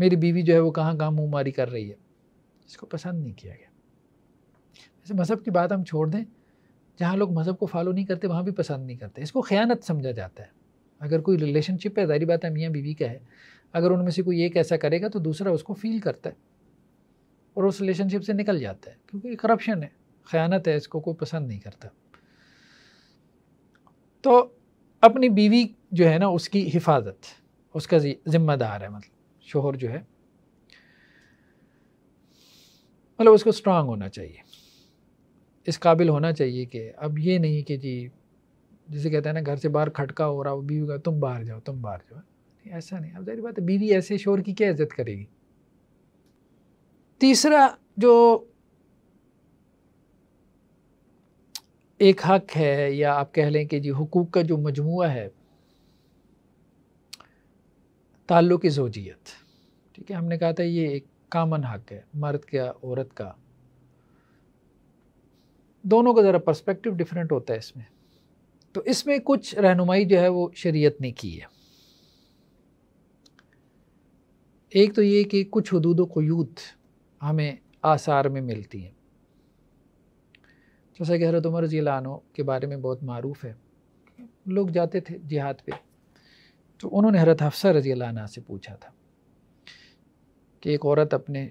Speaker 1: मेरी बीवी जो है वो कहाँ कहाँ मुँह मारी कर रही है इसको पसंद नहीं किया गया वैसे मज़हब की बात हम छोड़ दें जहाँ लोग मज़हब को फॉलो नहीं करते वहाँ भी पसंद नहीं करते इसको ख़यानत समझा जाता है अगर कोई रिलेशनशिप है जारी बात है मियाँ बीवी का है अगर उनमें से कोई एक ऐसा करेगा तो दूसरा उसको फील करता है और उस रिलेशनशिप से निकल जाता है क्योंकि करप्शन है ख़यानत है इसको कोई पसंद नहीं करता तो अपनी बीवी जो है ना उसकी हिफाजत उसका जिम्मेदार है मतलब शोहर जो है मतलब उसको स्ट्रांग होना चाहिए इस काबिल होना चाहिए कि अब ये नहीं कि जी जिसे कहते हैं ना घर से बाहर खटका हो रहा वो बीवी का तुम बाहर जाओ तुम बाहर जाओ नहीं ऐसा नहीं अब जारी बात है बीवी ऐसे शोर की क्या इज्जत करेगी तीसरा जो एक हक है या आप कह लें कि जी हुकूक का जो मजमू है ताल्लुक जोजियत ठीक है हमने कहा था ये एक कामन हक है मर्द का औरत का दोनों का ज़रा पर्सपेक्टिव डिफरेंट होता है इसमें तो इसमें कुछ रहनुमाई जो है वो शरीयत ने की है एक तो ये कि कुछ हदूद क़यूद हमें आसार में मिलती हैं जैसा कि हरत उमर रजी लानो के बारे में बहुत मरूफ़ है लोग जाते थे जिहाद पे तो उन्होंने हरत हफ्सा रजी लाना से पूछा था कि एक औरत अपने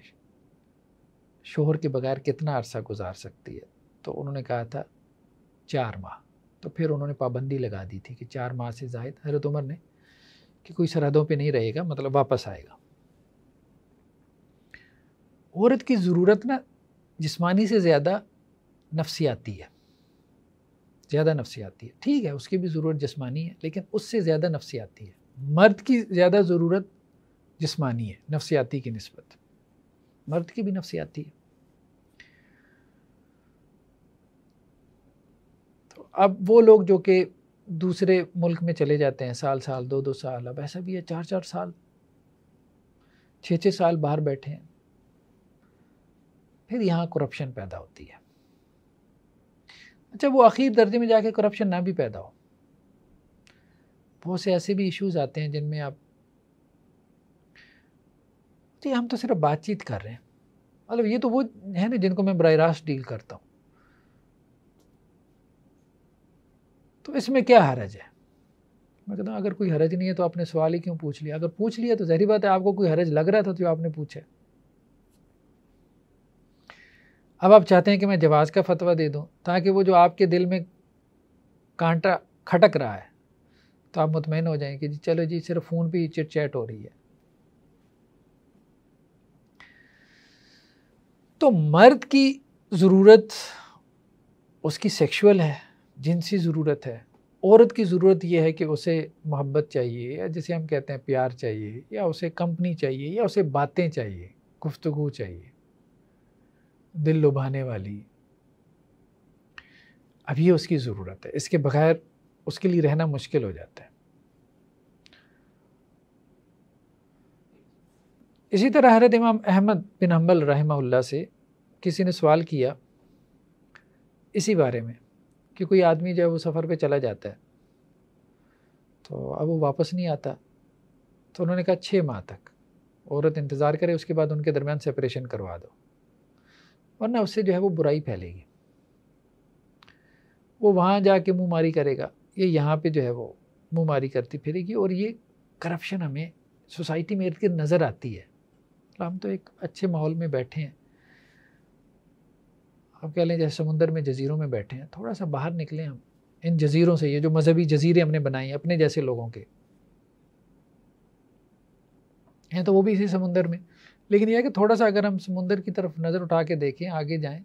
Speaker 1: शोहर के बगैर कितना अरसा गुजार सकती है तो उन्होंने कहा था चार माह तो फिर उन्होंने पाबंदी लगा दी थी कि चार माह से जायद हजरत उमर ने कि कोई सरहदों पे नहीं रहेगा मतलब वापस आएगा औरत की ज़रूरत ना जिस्मानी से ज़्यादा नफसियाती है ज़्यादा नफसियाती है ठीक है उसकी भी ज़रूरत जिस्मानी है लेकिन उससे ज़्यादा नफसियाती है मर्द की ज़्यादा ज़रूरत जिस्मानी है नफसियाती की नस्बत मर्द की भी नफसियाती है अब वो लोग जो कि दूसरे मुल्क में चले जाते हैं साल साल दो दो साल अब ऐसा भी है चार चार साल छः छः साल बाहर बैठे हैं फिर यहाँ करप्शन पैदा होती है अच्छा वो आखिर दर्जे में जाके करप्शन ना भी पैदा हो बहुत से ऐसे भी इश्यूज आते हैं जिनमें आप जी तो हम तो सिर्फ बातचीत कर रहे हैं मतलब ये तो वो है ना जिनको मैं बर रास्त डील करता हूँ तो इसमें क्या हरज है मैं कहता हूँ अगर कोई हरज नहीं है तो आपने सवाल ही क्यों पूछ लिया अगर पूछ लिया तो जहरी बात है आपको कोई हरज लग रहा था तो आपने पूछा अब आप चाहते हैं कि मैं जवाज़ का फतवा दे दूँ ताकि वो जो आपके दिल में कांटा खटक रहा है तो आप मुतमिन हो जाएं कि जी चलो जी सिर्फ फ़ोन पे ही चिट चैट हो रही है तो मर्द की ज़रूरत उसकी सेक्सुअल है जिनसी ज़रूरत है औरत की ज़रूरत यह है कि उसे मोहब्बत चाहिए या जिसे हम कहते हैं प्यार चाहिए या उसे कंपनी चाहिए या उसे बातें चाहिए गुफ्तगु चाहिए दिल लुभाने वाली अब ये उसकी ज़रूरत है इसके बगैर उसके लिए रहना मुश्किल हो जाता है इसी तरह हरत इमाम अहमद बिन हम्बल रहमा से किसी ने सवाल किया इसी बारे में कि कोई आदमी जो है वो सफ़र पे चला जाता है तो अब वो वापस नहीं आता तो उन्होंने कहा छः माह तक औरत इंतज़ार करे उसके बाद उनके दरमियान सेपरेशन करवा दो वरना उससे जो है वो बुराई फैलेगी वो वहाँ जा के मुँह मारी करेगा ये यहाँ पे जो है वो मुँह मारी करती फिरेगी और ये करप्शन हमें सोसाइटी में इर्द नज़र आती है हम तो एक अच्छे माहौल में बैठे हैं आप कह लें जैसे समुंदर में जजीरों में बैठे हैं थोड़ा सा बाहर निकलें हम इन जजीरों से ये जो मजहबी जजीरे हमने बनाए हैं अपने जैसे लोगों के हैं तो वो भी इसी समुंदर में लेकिन यह है कि थोड़ा सा अगर हम समुंदर की तरफ नज़र उठा के देखें आगे जाएं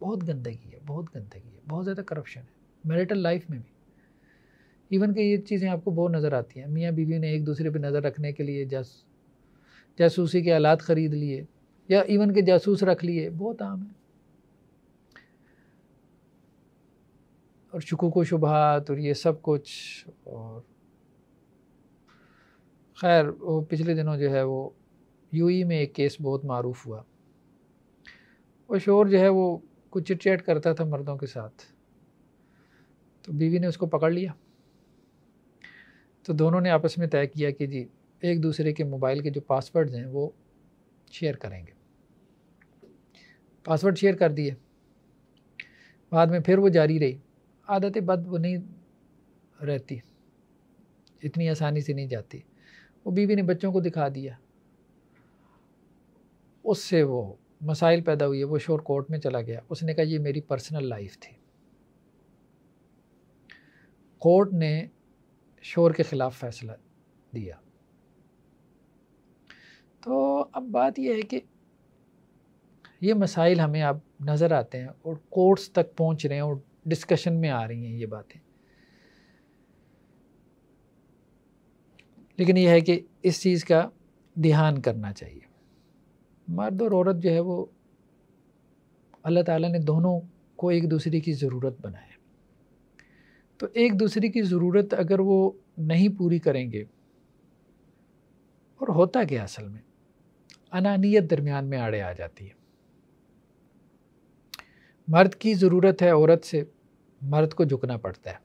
Speaker 1: बहुत गंदगी है बहुत गंदगी है बहुत ज़्यादा करप्शन है मैरिटल लाइफ में भी इवन कि ये चीज़ें आपको बहुत नज़र आती हैं मियाँ बीवी ने एक दूसरे पर नज़र रखने के लिए जास जासूसी के आलात ख़रीद लिए या इवन के जासूस रख लिए बहुत आम है और व शुभात और ये सब कुछ और खैर वो पिछले दिनों जो है वो यूई में एक केस बहुत मरूफ हुआ वो शोर जो है वो कुछ चिट चैट करता था मर्दों के साथ तो बीवी ने उसको पकड़ लिया तो दोनों ने आपस में तय किया कि जी एक दूसरे के मोबाइल के जो पासवर्ड्स हैं वो शेयर करेंगे पासवर्ड शेयर कर दिए बाद में फिर वो जारी रही आदतें बद नहीं रहती इतनी आसानी से नहीं जाती वो बीवी ने बच्चों को दिखा दिया उससे वो मसाइल पैदा हुए वो शोर कोर्ट में चला गया उसने कहा ये मेरी पर्सनल लाइफ थी कोर्ट ने शोर के ख़िलाफ़ फैसला दिया तो अब बात यह है कि ये मसाइल हमें अब नज़र आते हैं और कोर्ट्स तक पहुंच रहे हैं और डिस्कशन में आ रही हैं ये बातें लेकिन यह है कि इस चीज़ का ध्यान करना चाहिए मर्द और औरत जो है वो अल्लाह ताला ने दोनों को एक दूसरे की ज़रूरत बनाया तो एक दूसरे की ज़रूरत अगर वो नहीं पूरी करेंगे और होता क्या असल में अनानियत दरमियान में आड़े आ जाती है मर्द की ज़रूरत है औरत से मर्द को झुकना पड़ता है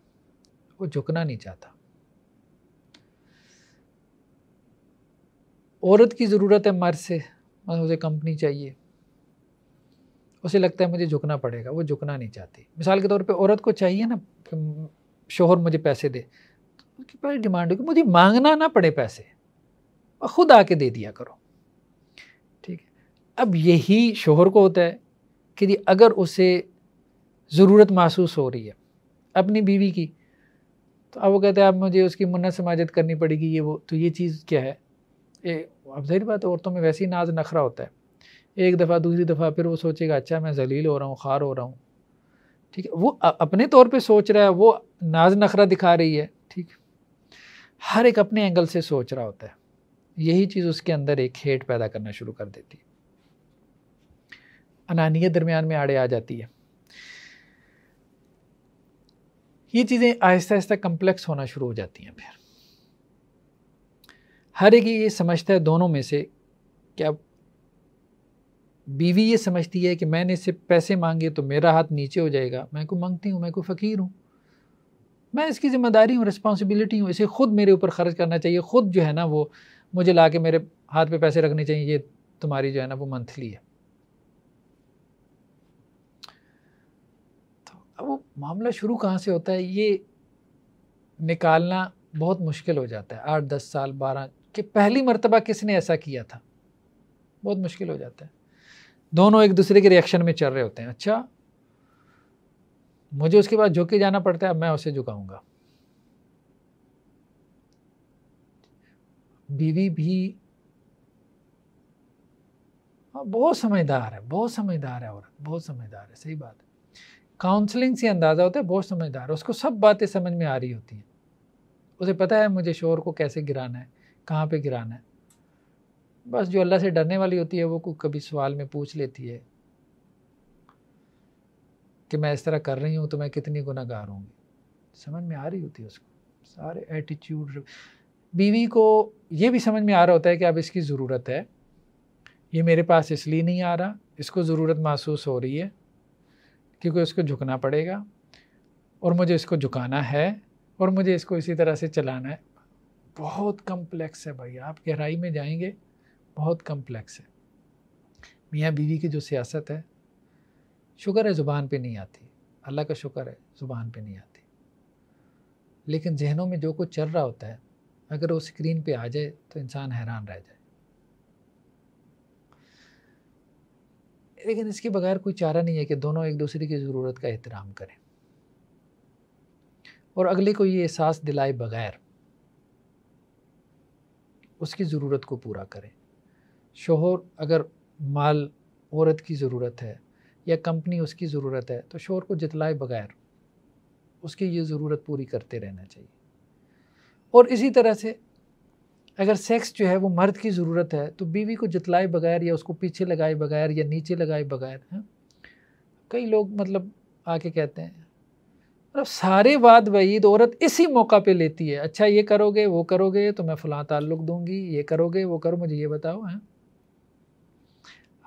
Speaker 1: वो झुकना नहीं चाहता औरत की ज़रूरत है मर्द से उसे कंपनी चाहिए उसे लगता है मुझे झुकना पड़ेगा वो झुकना नहीं चाहती मिसाल के तौर पे औरत को चाहिए ना कि शोहर मुझे पैसे दे तो उसकी पहले डिमांड होगी मुझे मांगना ना पड़े पैसे और ख़ुद आके दे दिया करो ठीक है अब यही शोहर को होता है कि जी अगर उसे ज़रूरत महसूस हो रही है अपनी बीवी की तो अब वो कहते हैं अब मुझे उसकी मुन्नत समाजत करनी पड़ेगी ये वो तो ये चीज़ क्या है ये अब जहरी बात औरतों में वैसे ही नाज नखरा होता है एक दफ़ा दूसरी दफ़ा फिर वो सोचेगा अच्छा मैं जलील हो रहा हूँ खार हो रहा हूँ ठीक है वो अपने तौर पे सोच रहा है वो नाज नखरा दिखा रही है ठीक हर एक अपने एंगल से सोच रहा होता है यही चीज़ उसके अंदर एक हेट पैदा करना शुरू कर देती है अनानियत दरमियान में आड़े आ जाती है ये चीज़ें आहिस्ता आहिस्ता कम्प्लेक्स होना शुरू हो जाती हैं फिर हर एक ये समझता है दोनों में से क्या बीवी ये समझती है कि मैंने इससे पैसे मांगे तो मेरा हाथ नीचे हो जाएगा मैं को मांगती हूँ मैं को फ़कीर हूँ मैं इसकी ज़िम्मेदारी हूँ रिस्पॉन्सिबिलिटी हूँ इसे ख़ुद मेरे ऊपर ख़र्च करना चाहिए ख़ुद जो है ना वो मुझे ला के मेरे हाथ पे पैसे रखने चाहिए ये तुम्हारी जो है ना वो मंथली है अब वो मामला शुरू कहाँ से होता है ये निकालना बहुत मुश्किल हो जाता है आठ दस साल बारह कि पहली मरतबा किसने ऐसा किया था बहुत मुश्किल हो जाता है दोनों एक दूसरे के रिएक्शन में चल रहे होते हैं अच्छा मुझे उसके बाद झुके जाना पड़ता है अब मैं उसे झुकाऊंगा बीवी भी हाँ बहुत समझदार है बहुत समझदार है औरत बहुत समझदार है सही बात है काउंसलिंग से अंदाज़ा होता है बहुत समझदार उसको सब बातें समझ में आ रही होती हैं उसे पता है मुझे शोर को कैसे गिराना है कहाँ पे गिराना है बस जो अल्लाह से डरने वाली होती है वो कोई कभी सवाल में पूछ लेती है कि मैं इस तरह कर रही हूँ तो मैं कितनी गुनागार हूँ समझ में आ रही होती है उसको सारे एटीट्यूड बीवी को ये भी समझ में आ रहा होता है कि अब इसकी ज़रूरत है ये मेरे पास इसलिए नहीं आ रहा इसको ज़रूरत महसूस हो रही है क्योंकि उसको झुकना पड़ेगा और मुझे इसको झुकाना है और मुझे इसको इसी तरह से चलाना है बहुत कम्प्लेक्स है भाई आप गहराई में जाएंगे बहुत कम्प्लेक्स है मियाँ बीवी की जो सियासत है शुक्र है ज़ुबान पे नहीं आती अल्लाह का शुक्र है ज़ुबान पे नहीं आती लेकिन जहनों में जो कुछ चल रहा होता है अगर वो स्क्रीन पे आ जाए तो इंसान हैरान रह जाए लेकिन इसके बगैर कोई चारा नहीं है कि दोनों एक दूसरे की ज़रूरत का एहतराम करें और अगले को ये एहसास दिलाए बगैर उसकी ज़रूरत को पूरा करें शोहर अगर माल औरत की ज़रूरत है या कंपनी उसकी ज़रूरत है तो शोहर को जितलाए बगैर उसकी ये ज़रूरत पूरी करते रहना चाहिए और इसी तरह से अगर सेक्स जो है वो मर्द की ज़रूरत है तो बीवी को जतलाए बगैर या उसको पीछे लगाए बगैर या नीचे लगाए बगैर है हाँ, कई लोग मतलब आके कहते हैं मतलब सारे वाद वईद औरत इसी मौका पे लेती है अच्छा ये करोगे वो करोगे तो मैं फलां ताल्लुक दूंगी ये करोगे वो करो मुझे ये बताओ हैं हाँ।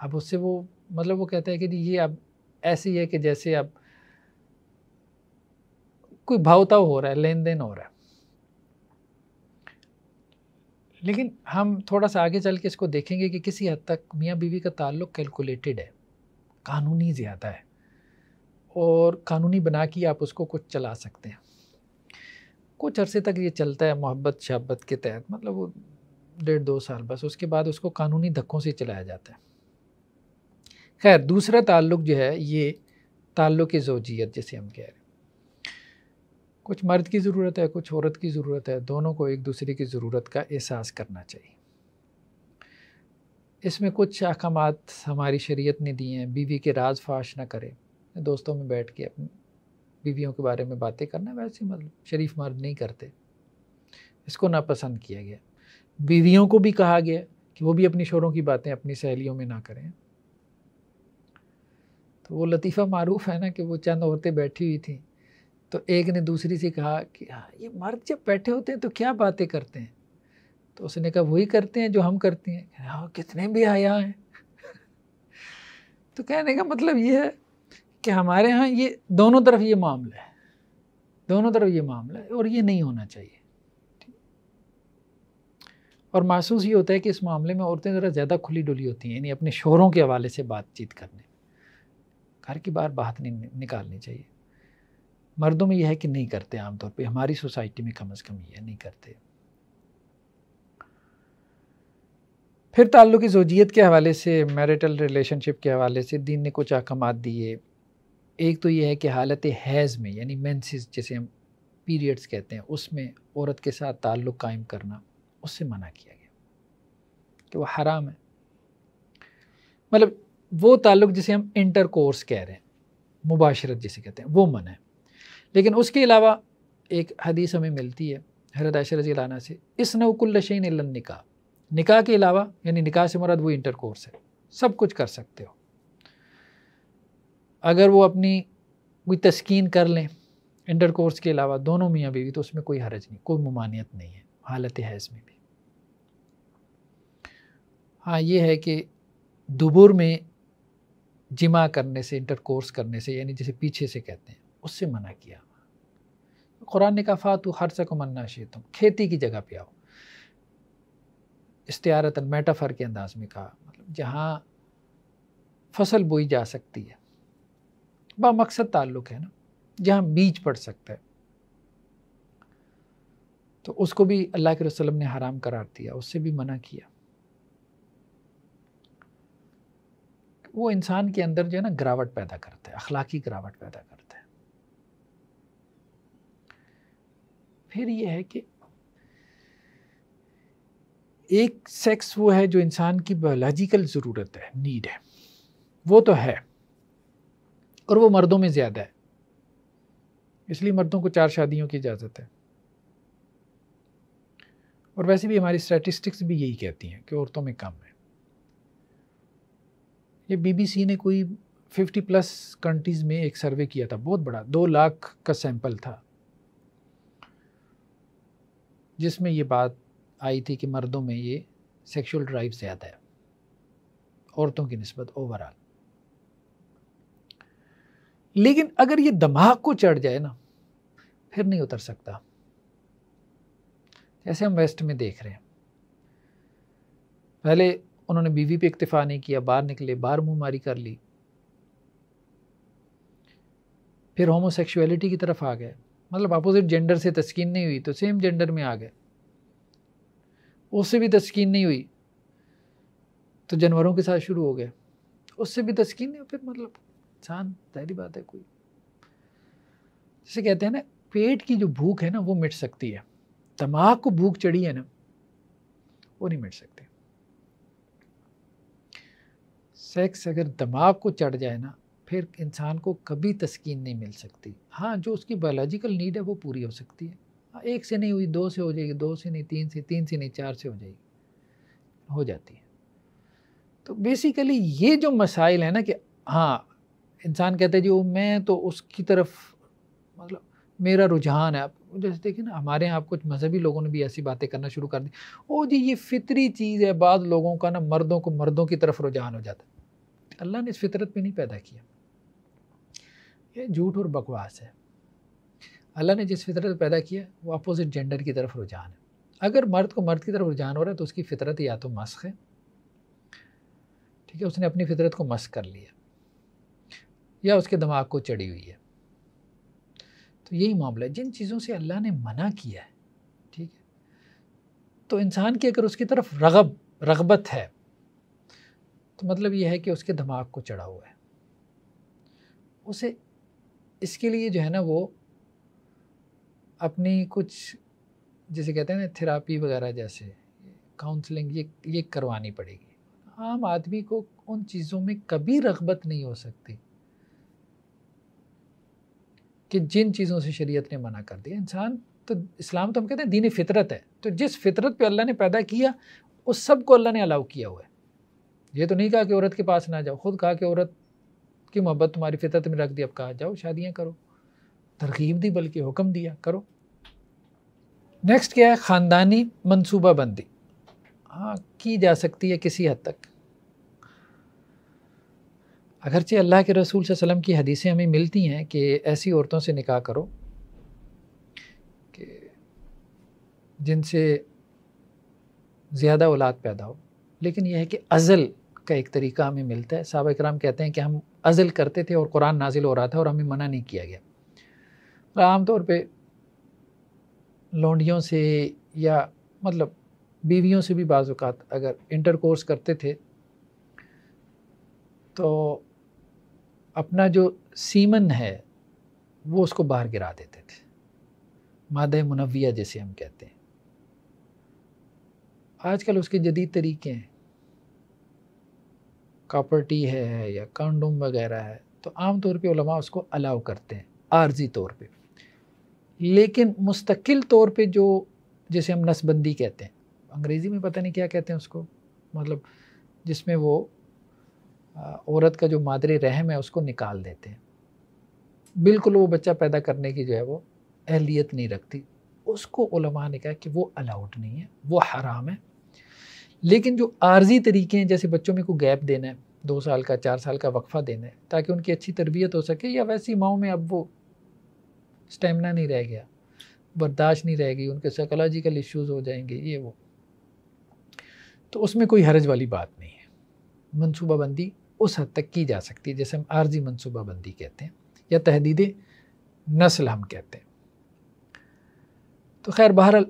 Speaker 1: अब उससे वो मतलब वो कहता है कि जी ये अब ऐसी है कि जैसे अब कोई भावताव हो रहा है लेन देन हो रहा है लेकिन हम थोड़ा सा आगे चल के इसको देखेंगे कि किसी हद तक मियाँ बीवी का ताल्लुक कैलकुलेटेड है कानूनी ज़्यादा है और कानूनी बना के आप उसको कुछ चला सकते हैं कुछ अरसे तक ये चलता है मोहब्बत शहबत के तहत मतलब वो डेढ़ दो साल बस उसके बाद उसको कानूनी धक्कों से चलाया जाता है खैर दूसरा ताल्लुक जो है ये ताल्लुक जोजियत जैसे हम कह रहे हैं कुछ मर्द की ज़रूरत है कुछ औरत की ज़रूरत है दोनों को एक दूसरे की ज़रूरत का एहसास करना चाहिए इसमें कुछ अहकाम हमारी शरीयत ने दिए हैं बीवी के राज फाश ना करें दोस्तों में बैठ के अपनी बीवियों के बारे में बातें करना वैसे मतलब शरीफ मर्द नहीं करते इसको नापसंद किया गया बीवियों को भी कहा गया कि वो भी अपनी शोरों की बातें अपनी सहेलियों में ना करें तो वो लतीफ़ा मारूफ है ना कि वो चंद औरतें बैठी हुई थी तो एक ने दूसरी से कहा कि हाँ, ये मर्द जब बैठे होते हैं तो क्या बातें करते हैं तो उसने कहा वही करते हैं जो हम करते हैं हाँ कितने भी आया हैं तो कहने का मतलब ये है कि हमारे यहाँ ये दोनों तरफ ये मामला है दोनों तरफ ये मामला है और ये नहीं होना चाहिए और महसूस ये होता है कि इस मामले में औरतें ज़रा ज़्यादा खुली डुली होती हैं यानी अपने शोरों के हवाले से बातचीत करने घर की बाहर बात नहीं निकालनी चाहिए मर्दों में यह है कि नहीं करते आमतौर पे हमारी सोसाइटी में कम अज़ कम यह नहीं करते फिर ताल्लुक जोजियत के हवाले से मैरिटल रिलेशनशिप के हवाले से दीन ने कुछ अहकाम दिए एक तो यह है कि हालत हैज़ में यानी मेंसेस जिसे हम पीरियड्स कहते हैं उसमें औरत के साथ ताल्लुक़ कायम करना उससे मना किया गया कि वह हराम है मतलब वो ताल्लुक़ जिसे हम इंटर कोर्स कह रहे हैं मुबाशरत जिसे कहते हैं वो मना है लेकिन उसके अलावा एक हदीस हमें मिलती है हरत आशर रजी लाना से इस नकुल्लशन निका निका के अलावा यानी निका से मुराद वो इंटर कोर्स है सब कुछ कर सकते हो अगर वो अपनी कोई तस्कीन कर लें इंटर कोर्स के अलावा दोनों मियाँ बीवी तो उसमें कोई हरज नहीं कोई ममानियत नहीं है हालत है इसमें भी हाँ ये है कि दुबुर में जिमा करने से इंटर कोर्स करने से यानी जिसे पीछे से कहते हैं उससे मना किया कुरान ने कहा फ़ातु हर से को मन्ना तुम खेती की जगह पे आओ इस्तारता मेटाफर के अंदाज में कहा मतलब जहाँ फसल बोई जा सकती है बामकसद ताल्लुक़ है ना जहाँ बीज पड़ सकता है तो उसको भी अल्लाह के रसलम ने हराम करार दिया उससे भी मना किया वो इंसान के अंदर जो है ना गिरावट पैदा करता है अखलाकी गिरावट पैदा करता है फिर ये है कि एक सेक्स वो है जो इंसान की बायोलॉजिकल ज़रूरत है नीड है वो तो है और वो मर्दों में ज़्यादा है इसलिए मर्दों को चार शादियों की इजाज़त है और वैसे भी हमारी स्टैटिस्टिक्स भी यही कहती हैं कि औरतों में कम है ये बीबीसी ने कोई 50 प्लस कंट्रीज़ में एक सर्वे किया था बहुत बड़ा दो लाख का सैंपल था जिसमें ये बात आई थी कि मर्दों में ये सेक्सुअल ड्राइव ज़्यादा है औरतों की नस्बत ओवरऑल लेकिन अगर ये दिमाग को चढ़ जाए ना फिर नहीं उतर सकता जैसे हम वेस्ट में देख रहे हैं पहले उन्होंने बीवी पे इक्तफा नहीं किया बाहर निकले बाहर मुंह मारी कर ली फिर होमोसेक्सुअलिटी की तरफ आ गए मतलब अपोजिट जेंडर से तस्कीन नहीं हुई तो सेम जेंडर में आ गए उससे भी तस्कीन नहीं हुई तो जानवरों के साथ शुरू हो गया उससे भी तस्कीन नहीं फिर मतलब इंसान पहली बात है कोई जैसे कहते हैं ना पेट की जो भूख है ना वो मिट सकती है दिमाग को भूख चढ़ी है ना वो नहीं मिट सकती सेक्स अगर दिमाग को चढ़ जाए ना फिर इंसान को कभी तस्कीन नहीं मिल सकती हाँ जो उसकी बायोलॉजिकल नीड है वो पूरी हो सकती है हाँ, एक से नहीं हुई दो से हो जाएगी दो से नहीं तीन से तीन से नहीं चार से हो जाएगी हो जाती है तो बेसिकली ये जो मसाइल है ना कि हाँ इंसान कहता है जी वो मैं तो उसकी तरफ मतलब मेरा रुझान है जैसे देखिए ना हमारे यहाँ कुछ मजहबी लोगों ने भी ऐसी बातें करना शुरू कर दी ओ जी ये फितरी चीज़ है बाद लोगों का ना मर्दों को मर्दों की तरफ रुझान हो जाता है अल्लाह ने इस फितरत पे नहीं पैदा किया ये झूठ और बकवास है अल्लाह ने जिस फितरत पैदा किया वो अपोजिट जेंडर की तरफ रुझान है अगर मर्द को मर्द की तरफ रुझान हो रहा है तो उसकी फितरत या तो मस्क है ठीक है उसने अपनी फितरत को मस्क कर लिया या उसके दिमाग को चढ़ी हुई है तो यही मामला है जिन चीज़ों से अल्लाह ने मना किया है ठीक है तो इंसान की अगर उसकी तरफ रगब रगबत है तो मतलब यह है कि उसके दिमाग को चढ़ा हुआ है उसे इसके लिए जो है ना वो अपनी कुछ जैसे कहते हैं ना थेरापी वगैरह जैसे काउंसलिंग ये ये करवानी पड़ेगी आम आदमी को उन चीज़ों में कभी रगबत नहीं हो सकती कि जिन चीज़ों से शरीयत ने मना कर दिया इंसान तो इस्लाम तो हम कहते हैं दीन फितरत है तो जिस फितरत पे अल्लाह ने पैदा किया उस सब को अल्लाह ने अलाउ किया हुआ है ये तो नहीं कहा कि औरत के पास ना जाओ खुद कहा कि औरत कि मोहब्बत तुम्हारी फितरत में रख दी अब कहा जाओ शादियाँ करो तरकीब दी बल्कि हुक्म दिया करो नेक्स्ट क्या है ख़ानदानी मनसूबा बंदी हाँ की जा सकती है किसी हद तक अगरचे अल्लाह के रसूल वसम की हदीसें हमें मिलती हैं कि ऐसी औरतों से निकाह करो कि जिनसे ज़्यादा औलाद पैदा हो लेकिन यह है कि अज़ल का एक तरीका हमें मिलता है सब इक्राम कहते हैं कि हम अज़ल करते थे और कुरान नाजिल हो रहा था और हमें मना नहीं किया गया आमतौर पर लौंडियों से या मतलब बीवियों से भी बाज़ात अगर इंटर कोर्स करते थे तो अपना जो सीमन है वो उसको बाहर गिरा देते थे माद मुनविया जैसे हम कहते हैं आजकल उसके जदीद तरीके हैं कॉपर्टी है या कंडोम वगैरह है तो तौर पे उलमा उसको अलाउ करते हैं आर्जी तौर पे लेकिन मुस्तकिल तौर पे जो जिसे हम नसबंदी कहते हैं अंग्रेज़ी में पता नहीं क्या कहते हैं उसको मतलब जिसमें वो औरत का जो मादरे रहम है उसको निकाल देते हैं बिल्कुल वो बच्चा पैदा करने की जो है वो अहलियत नहीं रखती उसको उलमा ने कहा कि वो अलाउड नहीं है वो हराम है लेकिन जो आर्जी तरीके हैं जैसे बच्चों में को गैप देना है दो साल का चार साल का वक्फा देना है ताकि उनकी अच्छी तरबियत हो सके या वैसी माओ में अब वो स्टेमिना नहीं रह गया बर्दाश्त नहीं रहेगी उनके साइकोलॉजिकल इश्यूज हो जाएंगे ये वो तो उसमें कोई हरज वाली बात नहीं है मनसूबाबंदी उस हद तक की जा सकती है जैसे हम आर्जी मनसूबाबंदी कहते हैं या तहदीद नस्ल हम कहते हैं तो खैर बहरहाल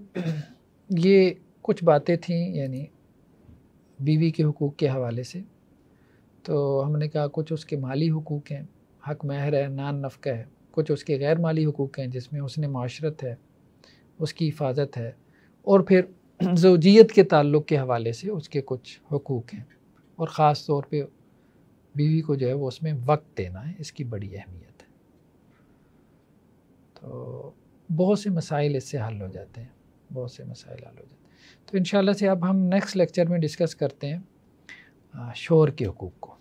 Speaker 1: ये कुछ बातें थी यानी बीवी के हकूक़ के हवाले से तो हमने कहा कुछ उसके माली हकूक़ हैं हक महर है नान नफ़ा है कुछ उसके गैर माली हकूक़ हैं जिसमें उसने माशरत है उसकी हिफाजत है और फिर जोजियत के ताल्लुक़ के हवाले से उसके कुछ हकूक़ हैं और ख़ास तौर पर बीवी को जो है वो उसमें वक्त देना है इसकी बड़ी अहमियत है तो बहुत से मसाइल इससे हल हो जाते हैं बहुत से मसाइल हल हो जाते हैं तो इन से अब हम नेक्स्ट लेक्चर में डिस्कस करते हैं शोर के हकूक़ को